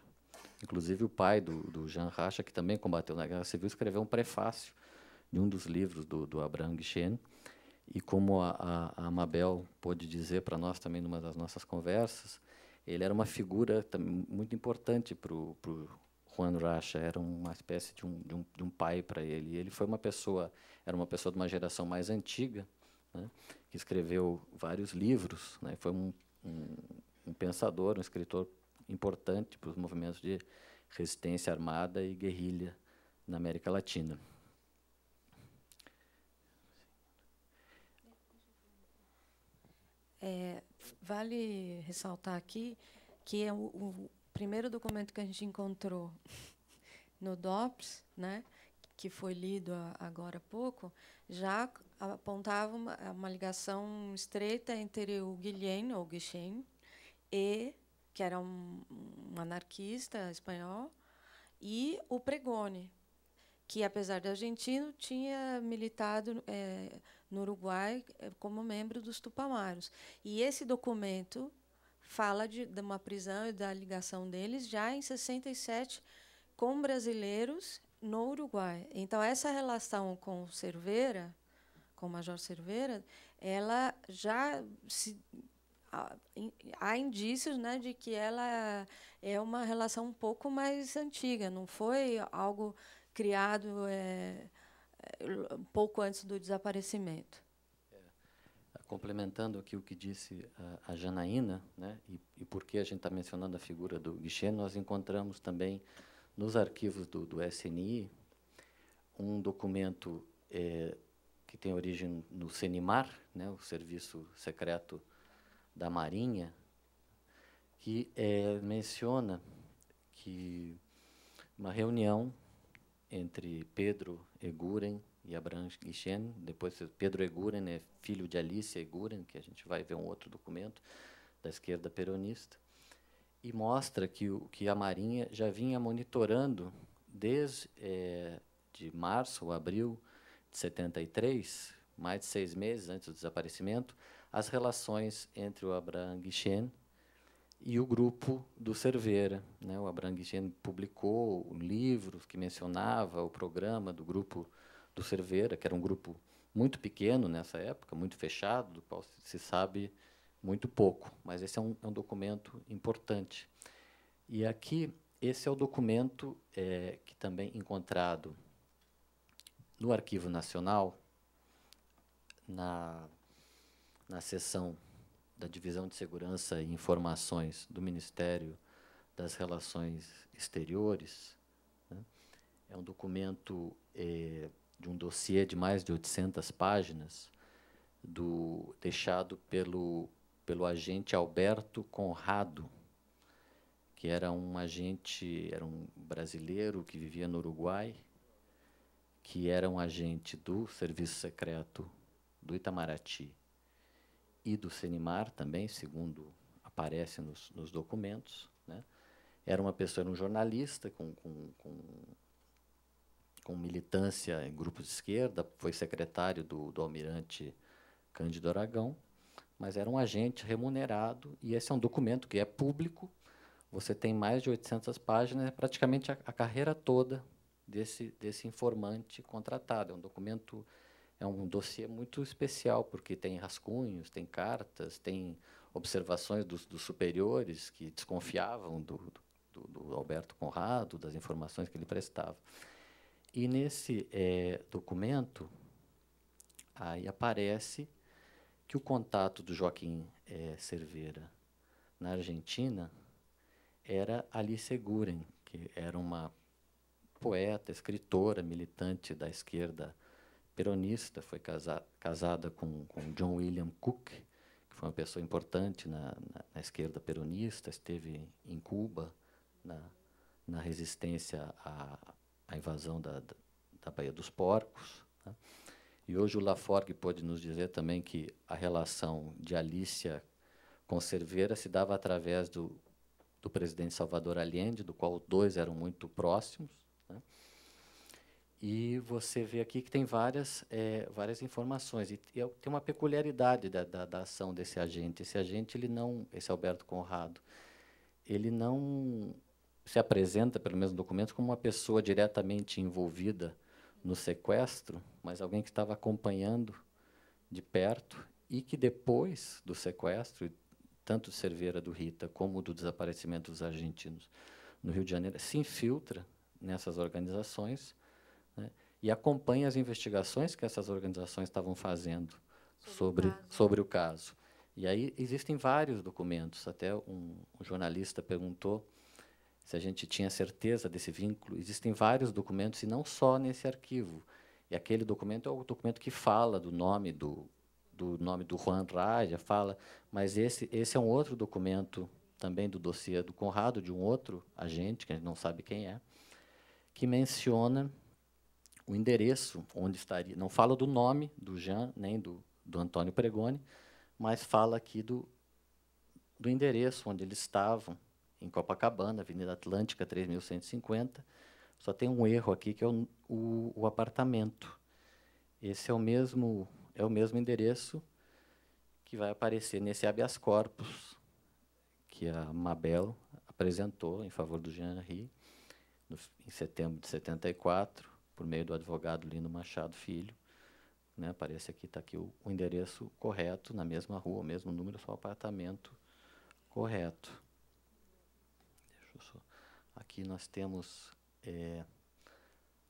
Inclusive, o pai do, do Jean Racha, que também combateu na Guerra Civil, escreveu um prefácio de um dos livros do, do Abraham Guichen. E como a, a, a Mabel pôde dizer para nós também numa das nossas conversas, ele era uma figura muito importante para o Juan Racha, era uma espécie de um, de um, de um pai para ele. Ele foi uma pessoa, era uma pessoa de uma geração mais antiga, né, que escreveu vários livros, né, foi um, um, um pensador, um escritor importante para os movimentos de resistência armada e guerrilha na América Latina. É, vale ressaltar aqui que é o, o, primeiro documento que a gente encontrou no DOPS, né, que foi lido a, agora há pouco, já apontava uma, uma, ligação estreita entre o Guilhem, ou Guichen, e que era um, um anarquista espanhol, e o Pregone, que, apesar de argentino, tinha militado é, no Uruguai é, como membro dos Tupamaros. E esse documento fala de, de, uma prisão e da ligação deles já em 67 com brasileiros no Uruguai. Então, essa relação com Cerveira, com o Major Cerveira, ela já se há indícios né, de que ela é uma relação um pouco mais antiga, não foi algo criado é, é um pouco antes do desaparecimento. É. Complementando aqui o que disse a, a Janaína, né, e, e porque a gente está mencionando a figura do guichê, nós encontramos também nos arquivos do, do SNI um documento é, que tem origem no CENIMAR, né, o Serviço Secreto da Marinha, que é, menciona que uma reunião entre Pedro Eguren e Abraham Guichen, depois Pedro Eguren é filho de Alice Eguren, que a gente vai ver um outro documento da esquerda peronista, e mostra que, o, que a Marinha já vinha monitorando desde é, de março ou abril de 73, mais de seis meses antes do desaparecimento, as relações entre o Abraham Guichen e o grupo do Cerveira. Né? O Abraham Guichen publicou um livro que mencionava o programa do grupo do Cerveira, que era um grupo muito pequeno nessa época, muito fechado, do qual se sabe muito pouco, mas esse é um, é um documento importante. E aqui, esse é o documento é, que também encontrado no Arquivo Nacional, na na sessão da Divisão de Segurança e Informações do Ministério das Relações Exteriores. Né? É um documento é, de um dossiê de mais de 800 páginas, do, deixado pelo, pelo agente Alberto Conrado, que era um agente, era um brasileiro que vivia no Uruguai, que era um agente do Serviço Secreto do Itamaraty e do Senimar também, segundo aparece nos, nos documentos. Né? Era uma pessoa, era um jornalista com, com, com, com militância em grupos de esquerda, foi secretário do, do almirante Cândido Aragão, mas era um agente remunerado, e esse é um documento que é público, você tem mais de 800 páginas, é praticamente a, a carreira toda desse, desse informante contratado. É um documento é um dossiê muito especial, porque tem rascunhos, tem cartas, tem observações dos, dos superiores que desconfiavam do, do, do, Alberto Conrado, das informações que ele prestava. E nesse é, documento, aí aparece que o contato do Joaquim é, Cerveira na Argentina era Alice Guren, que era uma poeta, escritora, militante da esquerda argentina peronista, foi casa, casada com, com John William Cook, que foi uma pessoa importante na, na, na esquerda peronista, esteve em Cuba na, na resistência à, à invasão da, da, da Baía dos Porcos. Né? E hoje o Laforgue pôde nos dizer também que a relação de Alicia com Cerveira se dava através do, do presidente Salvador Allende, do qual os dois eram muito próximos. Né? E você vê aqui que tem várias, é, várias informações. E, e, é, tem uma peculiaridade da, da, da, ação desse agente. Esse agente, ele não, esse Alberto Conrado, ele não se apresenta, pelo menos no documento, como uma pessoa diretamente envolvida no sequestro, mas alguém que estava acompanhando de perto e que depois do sequestro, tanto de Cerveira do Rita como do desaparecimento dos argentinos no Rio de Janeiro, se infiltra nessas organizações e acompanha as investigações que essas organizações estavam fazendo sobre, sobre, o, caso. Sobre o caso. E aí existem vários documentos. Até um, um, jornalista perguntou se a gente tinha certeza desse vínculo. Existem vários documentos, e não só nesse arquivo. E aquele documento é o documento que fala do nome do, do nome do Juan Raja, fala, mas esse, esse é um outro documento também do dossiê do Conrado, de um outro agente, que a gente não sabe quem é, que menciona o endereço onde estaria. Não fala do nome do Jean, nem do, do Antônio Pregoni, mas fala aqui do, do endereço onde eles estavam, em Copacabana, Avenida Atlântica, 3150. Só tem um erro aqui, que é o, o, o apartamento. Esse é o mesmo é o mesmo endereço que vai aparecer nesse habeas corpus que a Mabel apresentou em favor do Jean Henry no, em setembro de 74 por meio do advogado Lino Machado Filho. Né, aparece aqui, está aqui o, o, endereço correto, na mesma rua, o mesmo número, só o apartamento correto. Só, aqui nós temos é,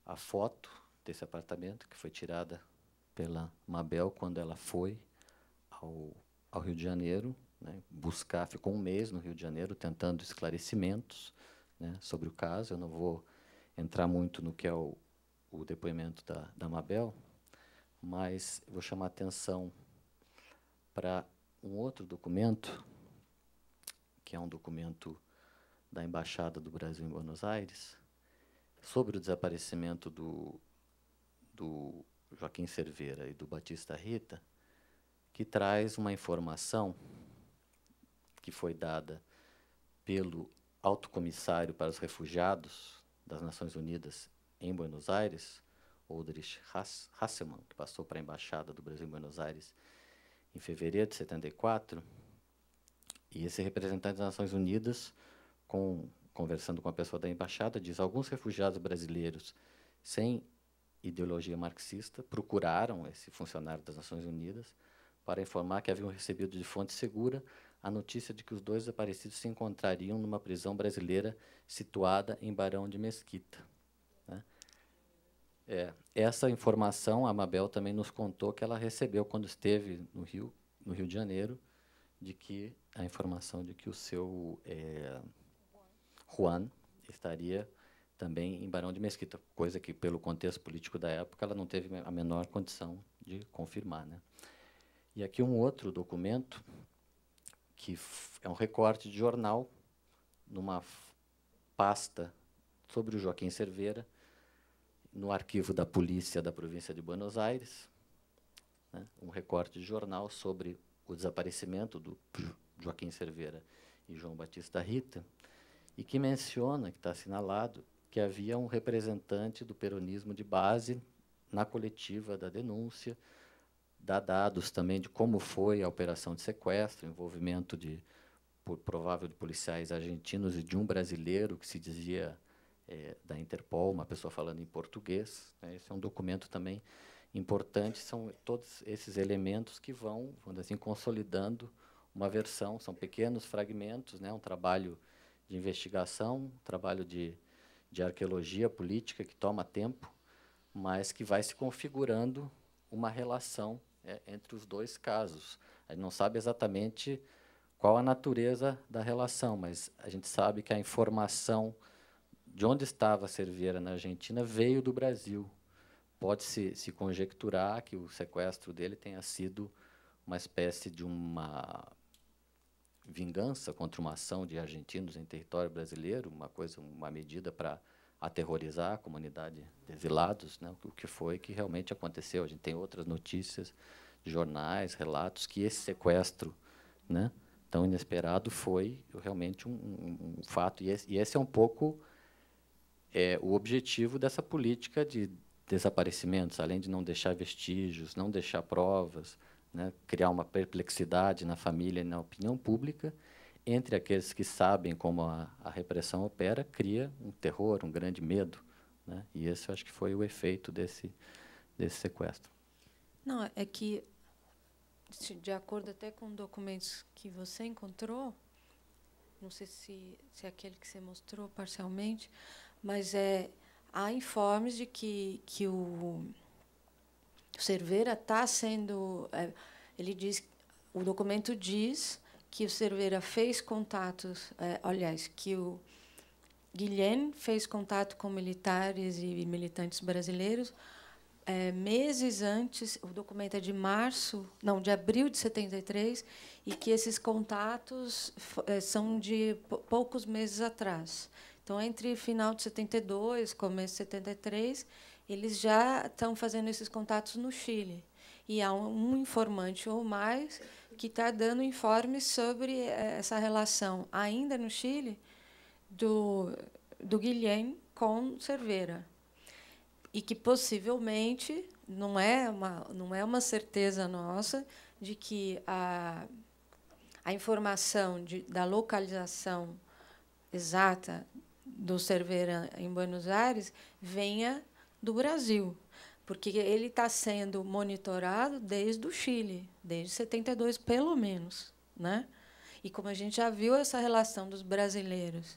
a foto desse apartamento, que foi tirada pela Mabel quando ela foi ao, ao Rio de Janeiro, né, buscar, ficou um mês no Rio de Janeiro tentando esclarecimentos né, sobre o caso. Eu não vou entrar muito no que é o, o depoimento da, da Mabel, mas vou chamar a atenção para um outro documento, que é um documento da Embaixada do Brasil em Buenos Aires, sobre o desaparecimento do, do Joaquim Cerveira e do Batista Rita, que traz uma informação que foi dada pelo Alto Comissário para os Refugiados das Nações Unidas em Buenos Aires, Oldrich Hasselmann, que passou para a Embaixada do Brasil em Buenos Aires em fevereiro de 74, e esse representante das Nações Unidas, com, conversando com a pessoa da Embaixada, diz alguns refugiados brasileiros sem ideologia marxista procuraram esse funcionário das Nações Unidas para informar que haviam recebido de fonte segura a notícia de que os dois desaparecidos se encontrariam numa prisão brasileira situada em Barão de Mesquita. É, essa informação a Mabel também nos contou que ela recebeu quando esteve no Rio, no Rio de Janeiro, de que a informação de que o seu é, Juan estaria também em Barão de Mesquita, coisa que pelo contexto político da época ela não teve a menor condição de confirmar, né? E aqui um outro documento que é um recorte de jornal numa pasta sobre o Joaquim Cerveira no arquivo da polícia da província de Buenos Aires, né, um recorte de jornal sobre o desaparecimento do Joaquim Cerveira e João Batista Rita, e que menciona, que está assinalado, que havia um representante do peronismo de base na coletiva da denúncia, dá dados também de como foi a operação de sequestro, envolvimento de por provável de policiais argentinos e de um brasileiro que se dizia é, da Interpol, uma pessoa falando em português. Né? Esse é um documento também importante. São todos esses elementos que vão, vamos assim, consolidando uma versão. São pequenos fragmentos, né? um trabalho de investigação, um trabalho de, de arqueologia política que toma tempo, mas que vai se configurando uma relação é, entre os dois casos. A gente não sabe exatamente qual a natureza da relação, mas a gente sabe que a informação de onde estava a Cerveira na Argentina veio do Brasil. Pode-se se conjecturar que o sequestro dele tenha sido uma espécie de uma vingança contra uma ação de argentinos em território brasileiro, uma coisa, uma medida para aterrorizar a comunidade de exilados, né? o que foi que realmente aconteceu. A gente tem outras notícias, jornais, relatos, que esse sequestro né, tão inesperado foi realmente um, um, um fato. E esse, e esse, é um pouco é, o objetivo dessa política de desaparecimentos, além de não deixar vestígios, não deixar provas, né, criar uma perplexidade na família e na opinião pública, entre aqueles que sabem como a, a repressão opera, cria um terror, um grande medo. Né? E esse eu acho que foi o efeito desse, desse sequestro. Não, é que, de acordo até com documentos que você encontrou, não sei se, se é aquele que você mostrou parcialmente, mas é, há informes de que, que o, Cerveira está sendo. É, ele diz, o documento diz que o Cerveira fez contatos, é, aliás, que o Guilherme fez contato com militares e militantes brasileiros é, meses antes, o documento é de março, não, de abril de 73, e que esses contatos é, são de poucos meses atrás. Então, entre final de 72, começo de 73, eles já estão fazendo esses contatos no Chile. E há um informante ou mais que está dando informes sobre eh, essa relação, ainda no Chile, do, do com Cerveira. E que possivelmente, não é uma, não é uma certeza nossa, de que a, a informação de, da localização exata do Cerveira em Buenos Aires venha do Brasil, porque ele está sendo monitorado desde o Chile, desde 72 pelo menos, né? E como a gente já viu essa relação dos brasileiros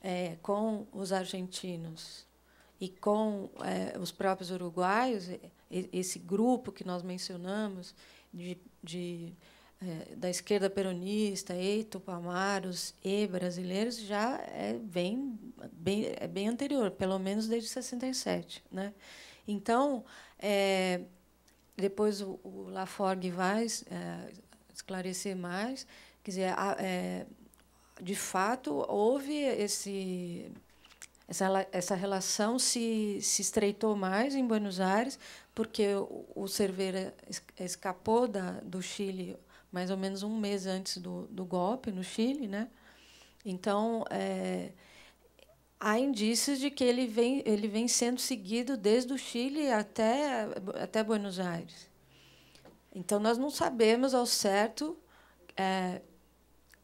é, com os argentinos e com é, os próprios uruguaios, esse grupo que nós mencionamos de, de é, da esquerda peronista e tupamaros e brasileiros já é bem, bem, é bem anterior, pelo menos desde 67. Né? Então, é, depois o, o Laforgue vai é, esclarecer mais, quer dizer, a, é, de fato, houve esse essa, essa relação se, se estreitou mais em Buenos Aires, porque o, o escapou da, do Chile mais ou menos um mês antes do, do golpe no Chile, né? Então é, há indícios de que ele vem ele vem sendo seguido desde o Chile até até Buenos Aires. Então nós não sabemos ao certo é,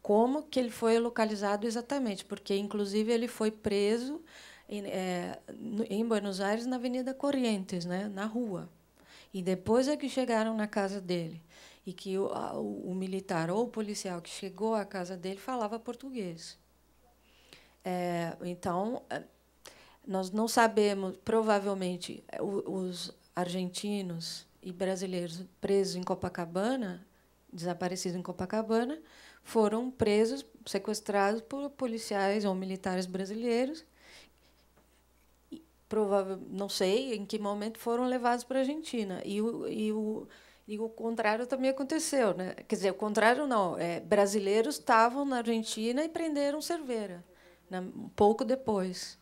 como que ele foi localizado exatamente, porque inclusive ele foi preso em, é, em Buenos Aires na Avenida Corrientes, né, na rua. E depois é que chegaram na casa dele e que o, a, o, o militar ou o policial que chegou à casa dele falava português. É, então, é, nós não sabemos, provavelmente, é, os argentinos e brasileiros presos em Copacabana, desaparecidos em Copacabana, foram presos, sequestrados por policiais ou militares brasileiros. Provável, não sei em que momento foram levados para a Argentina. E o, e o e o contrário também aconteceu, né? Quer dizer, o contrário não. É, brasileiros estavam na Argentina e prenderam Cerveira, né? um pouco depois.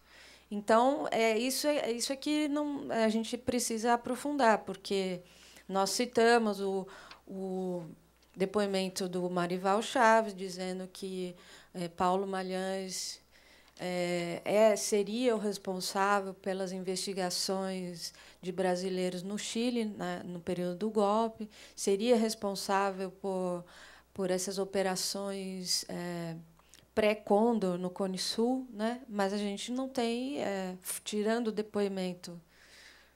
Então, é isso é, é isso é que não, a gente precisa aprofundar, porque nós citamos o, o depoimento do Marival Chaves dizendo que é, Paulo Malhães é, é, seria o responsável pelas investigações de brasileiros no Chile, no período do golpe, seria responsável por, por essas operações é, pré condo no Cone Sul, né, mas a gente não tem, é, tirando o depoimento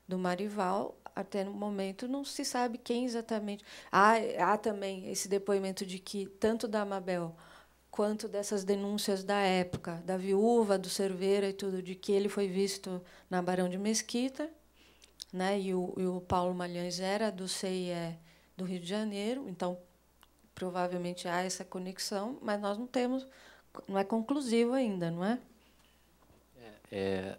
do Marival, até no momento não se sabe quem exatamente. Há, há também esse depoimento de que tanto da Amabel quanto dessas denúncias da época, da viúva, do Cerveira e tudo, de que ele foi visto na Barão de Mesquita, né? e, o, e o Paulo Malhães era do CIE do Rio de Janeiro, então provavelmente há essa conexão, mas nós não temos, não é conclusivo ainda, não é? é, é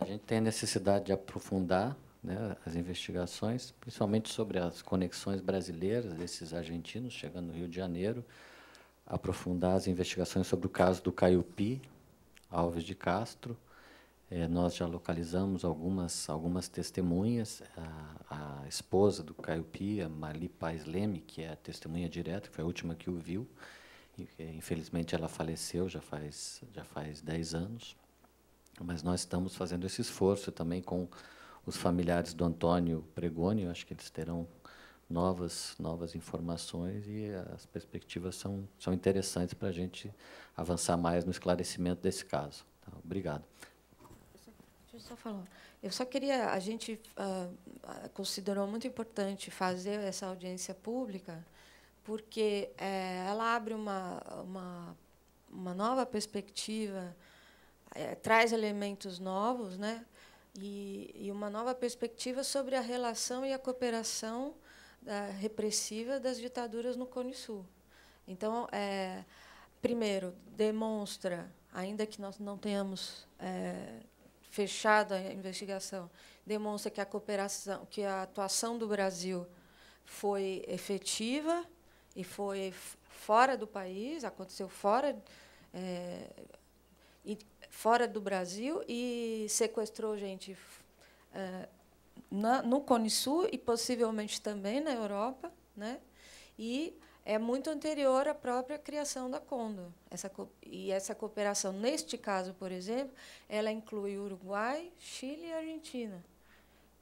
a gente tem a necessidade de aprofundar né, as investigações, principalmente sobre as conexões brasileiras desses argentinos chegando no Rio de Janeiro, aprofundar as investigações sobre o caso do Caiupi Alves de Castro. É, nós já localizamos algumas, algumas testemunhas, a, a esposa do Caiupi, a Mali Pais Leme, que é a testemunha direta, foi a última que o viu. É, infelizmente ela faleceu já faz já faz 10 anos, mas nós estamos fazendo esse esforço também com os familiares do Antônio Pregoni, eu acho que eles terão novas, novas informações e as perspectivas são, são interessantes para a gente avançar mais no esclarecimento desse caso. Tá? Obrigado. Eu só, falar. Eu só queria, a gente uh, considerou muito importante fazer essa audiência pública, porque é, ela abre uma, uma, uma nova perspectiva, é, traz elementos novos, né? E, e, uma nova perspectiva sobre a relação e a cooperação da, repressiva das ditaduras no Cone Sul. Então, é, primeiro, demonstra, ainda que nós não tenhamos é, fechado a investigação, demonstra que a cooperação, que a atuação do Brasil foi efetiva e foi fora do país, aconteceu fora, é, fora do Brasil e sequestrou gente é, na, no Cone Sul e possivelmente também na Europa, né? E é muito anterior à própria criação da Condor. Essa e essa cooperação, neste caso, por exemplo, ela inclui Uruguai, Chile e Argentina,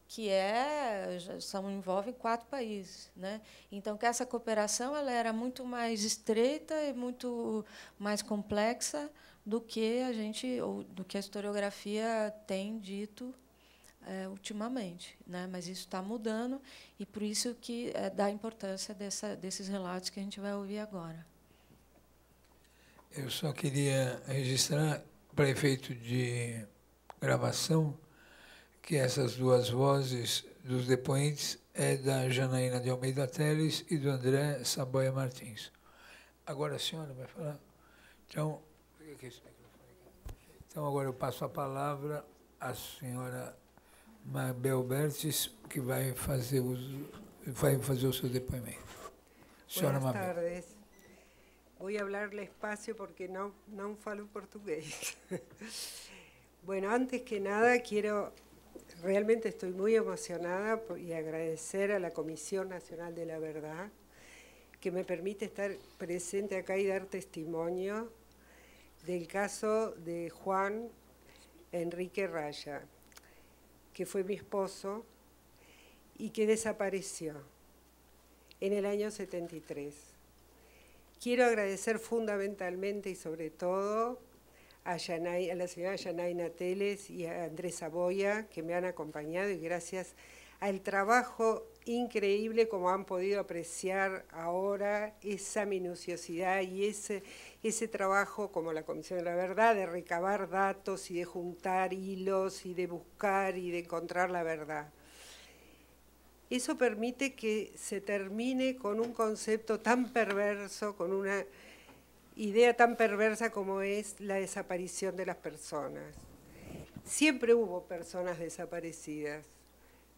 que é são envolvem quatro países, né? Então que essa cooperação ela era muito mais estreita e muito mais complexa do que a gente ou do que a historiografia tem dito é, ultimamente, né? Mas isso está mudando e por isso que é, dá importância dessa, desses relatos que a gente vai ouvir agora. Eu só queria registrar para efeito de gravação que essas duas vozes dos depoentes é da Janaína de Almeida Teles e do André Saboia Martins. Agora a senhora vai falar? Então, então agora eu passo a palavra à senhora Mabel Bertis, que va fazer, os, vai fazer depoimento. Buenas tardes. Voy a hablarle espacio porque no, no falo portugués. bueno, antes que nada quiero, realmente estoy muy emocionada y agradecer a la Comisión Nacional de la Verdad que me permite estar presente acá y dar testimonio del caso de Juan Enrique Raya que fue mi esposo y que desapareció en el año 73. Quiero agradecer fundamentalmente y sobre todo a, a la señora Yanaina Teles y a Andrés Aboya que me han acompañado y gracias al trabajo increíble como han podido apreciar ahora esa minuciosidad y ese, trabajo como la Comisión de la Verdad de recabar datos y de juntar hilos y de buscar y de encontrar la verdad. Eso permite que se termine con un concepto tan perverso, con una idea tan perversa como es la desaparición de las personas. Siempre hubo personas desaparecidas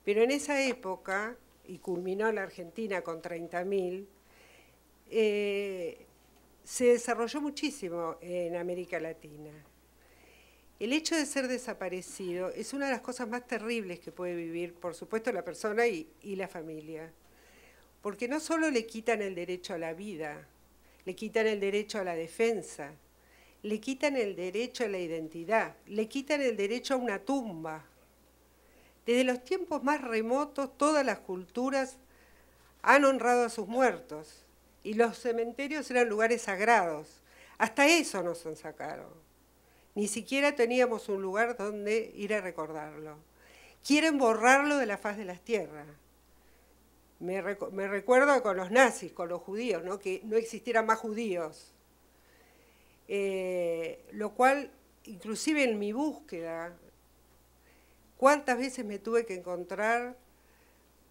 pero en esa época, y culminó la Argentina con 30.000, eh, se desarrolló muchísimo en América Latina. El hecho de ser desaparecido es una de las cosas más terribles que puede vivir, por supuesto, la persona y la familia. Porque no solo le quitan el derecho a la vida, le quitan el derecho a la defensa, le quitan el derecho a la identidad, le quitan el derecho a una tumba, desde los tiempos más remotos, todas las culturas han honrado a sus muertos y los cementerios eran lugares sagrados. Hasta eso nos han sacado. Ni siquiera teníamos un lugar donde ir a recordarlo. Quieren borrarlo de la faz de las tierras. Me, recuerdo con los nazis, con los judíos, que no existieran más judíos. Eh, lo cual, inclusive en mi búsqueda ¿Cuántas veces me tuve que encontrar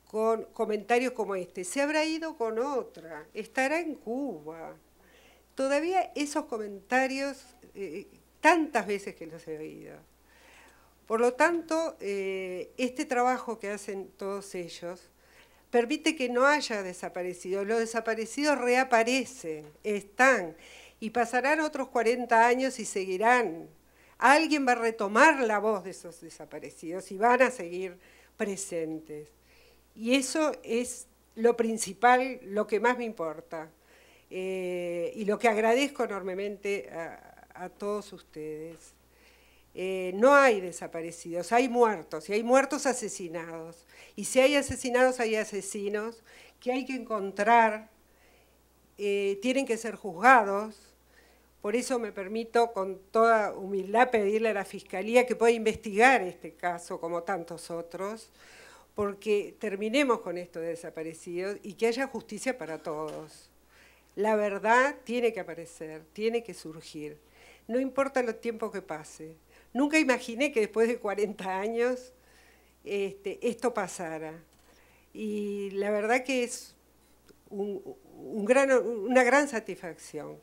con comentarios como este? Se habrá ido con otra, estará en Cuba. Todavía esos comentarios, eh, tantas veces que los he oído. Por lo tanto, eh, este trabajo que hacen todos ellos permite que no haya desaparecido. Los desaparecidos reaparecen, están, y pasarán otros 40 años y seguirán alguien va a retomar la voz de esos desaparecidos y van a seguir presentes. Y eso es lo principal, lo que más me importa. Eh, y lo que agradezco enormemente a, todos ustedes. Eh, no hay desaparecidos, hay muertos, y hay muertos asesinados. Y si hay asesinados, hay asesinos que hay que encontrar, eh, tienen que ser juzgados, por eso me permito con toda humildad pedirle a la Fiscalía que pueda investigar este caso como tantos otros, porque terminemos con esto de desaparecidos y que haya justicia para todos. La verdad tiene que aparecer, tiene que surgir. No importa lo tiempo que pase. Nunca imaginé que después de 40 años este, esto pasara. Y la verdad que es una gran satisfacción.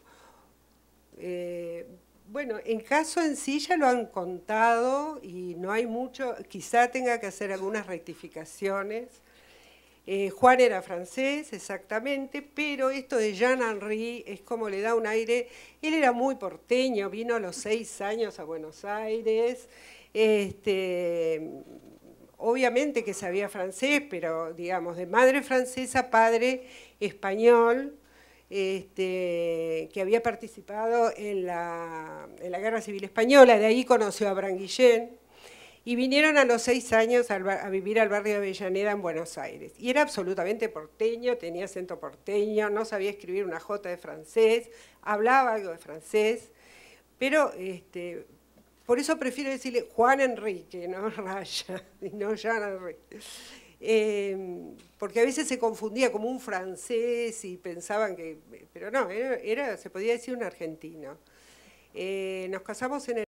Eh, bueno, en caso en sí ya lo han contado y no hay mucho, quizá tenga que hacer algunas rectificaciones. Eh, Juan era francés, exactamente, pero esto de Jean Henry es como le da un aire. Él era muy porteño, vino a los seis años a Buenos Aires. Este, obviamente que sabía francés, pero digamos, de madre francesa, padre español. Este, que había participado en la, en la, Guerra Civil Española, de ahí conoció a Branguillén, y vinieron a los seis años a, vivir al barrio de Avellaneda en Buenos Aires. Y era absolutamente porteño, tenía acento porteño, no sabía escribir una J de francés, hablaba algo de francés, pero este, por eso prefiero decirle Juan Enrique, no Raya, no Juan Enrique. Em, porque a veces se confundía como un francés y pensaban que, pero no, era, se podía decir un argentino. Eh, nos casamos en el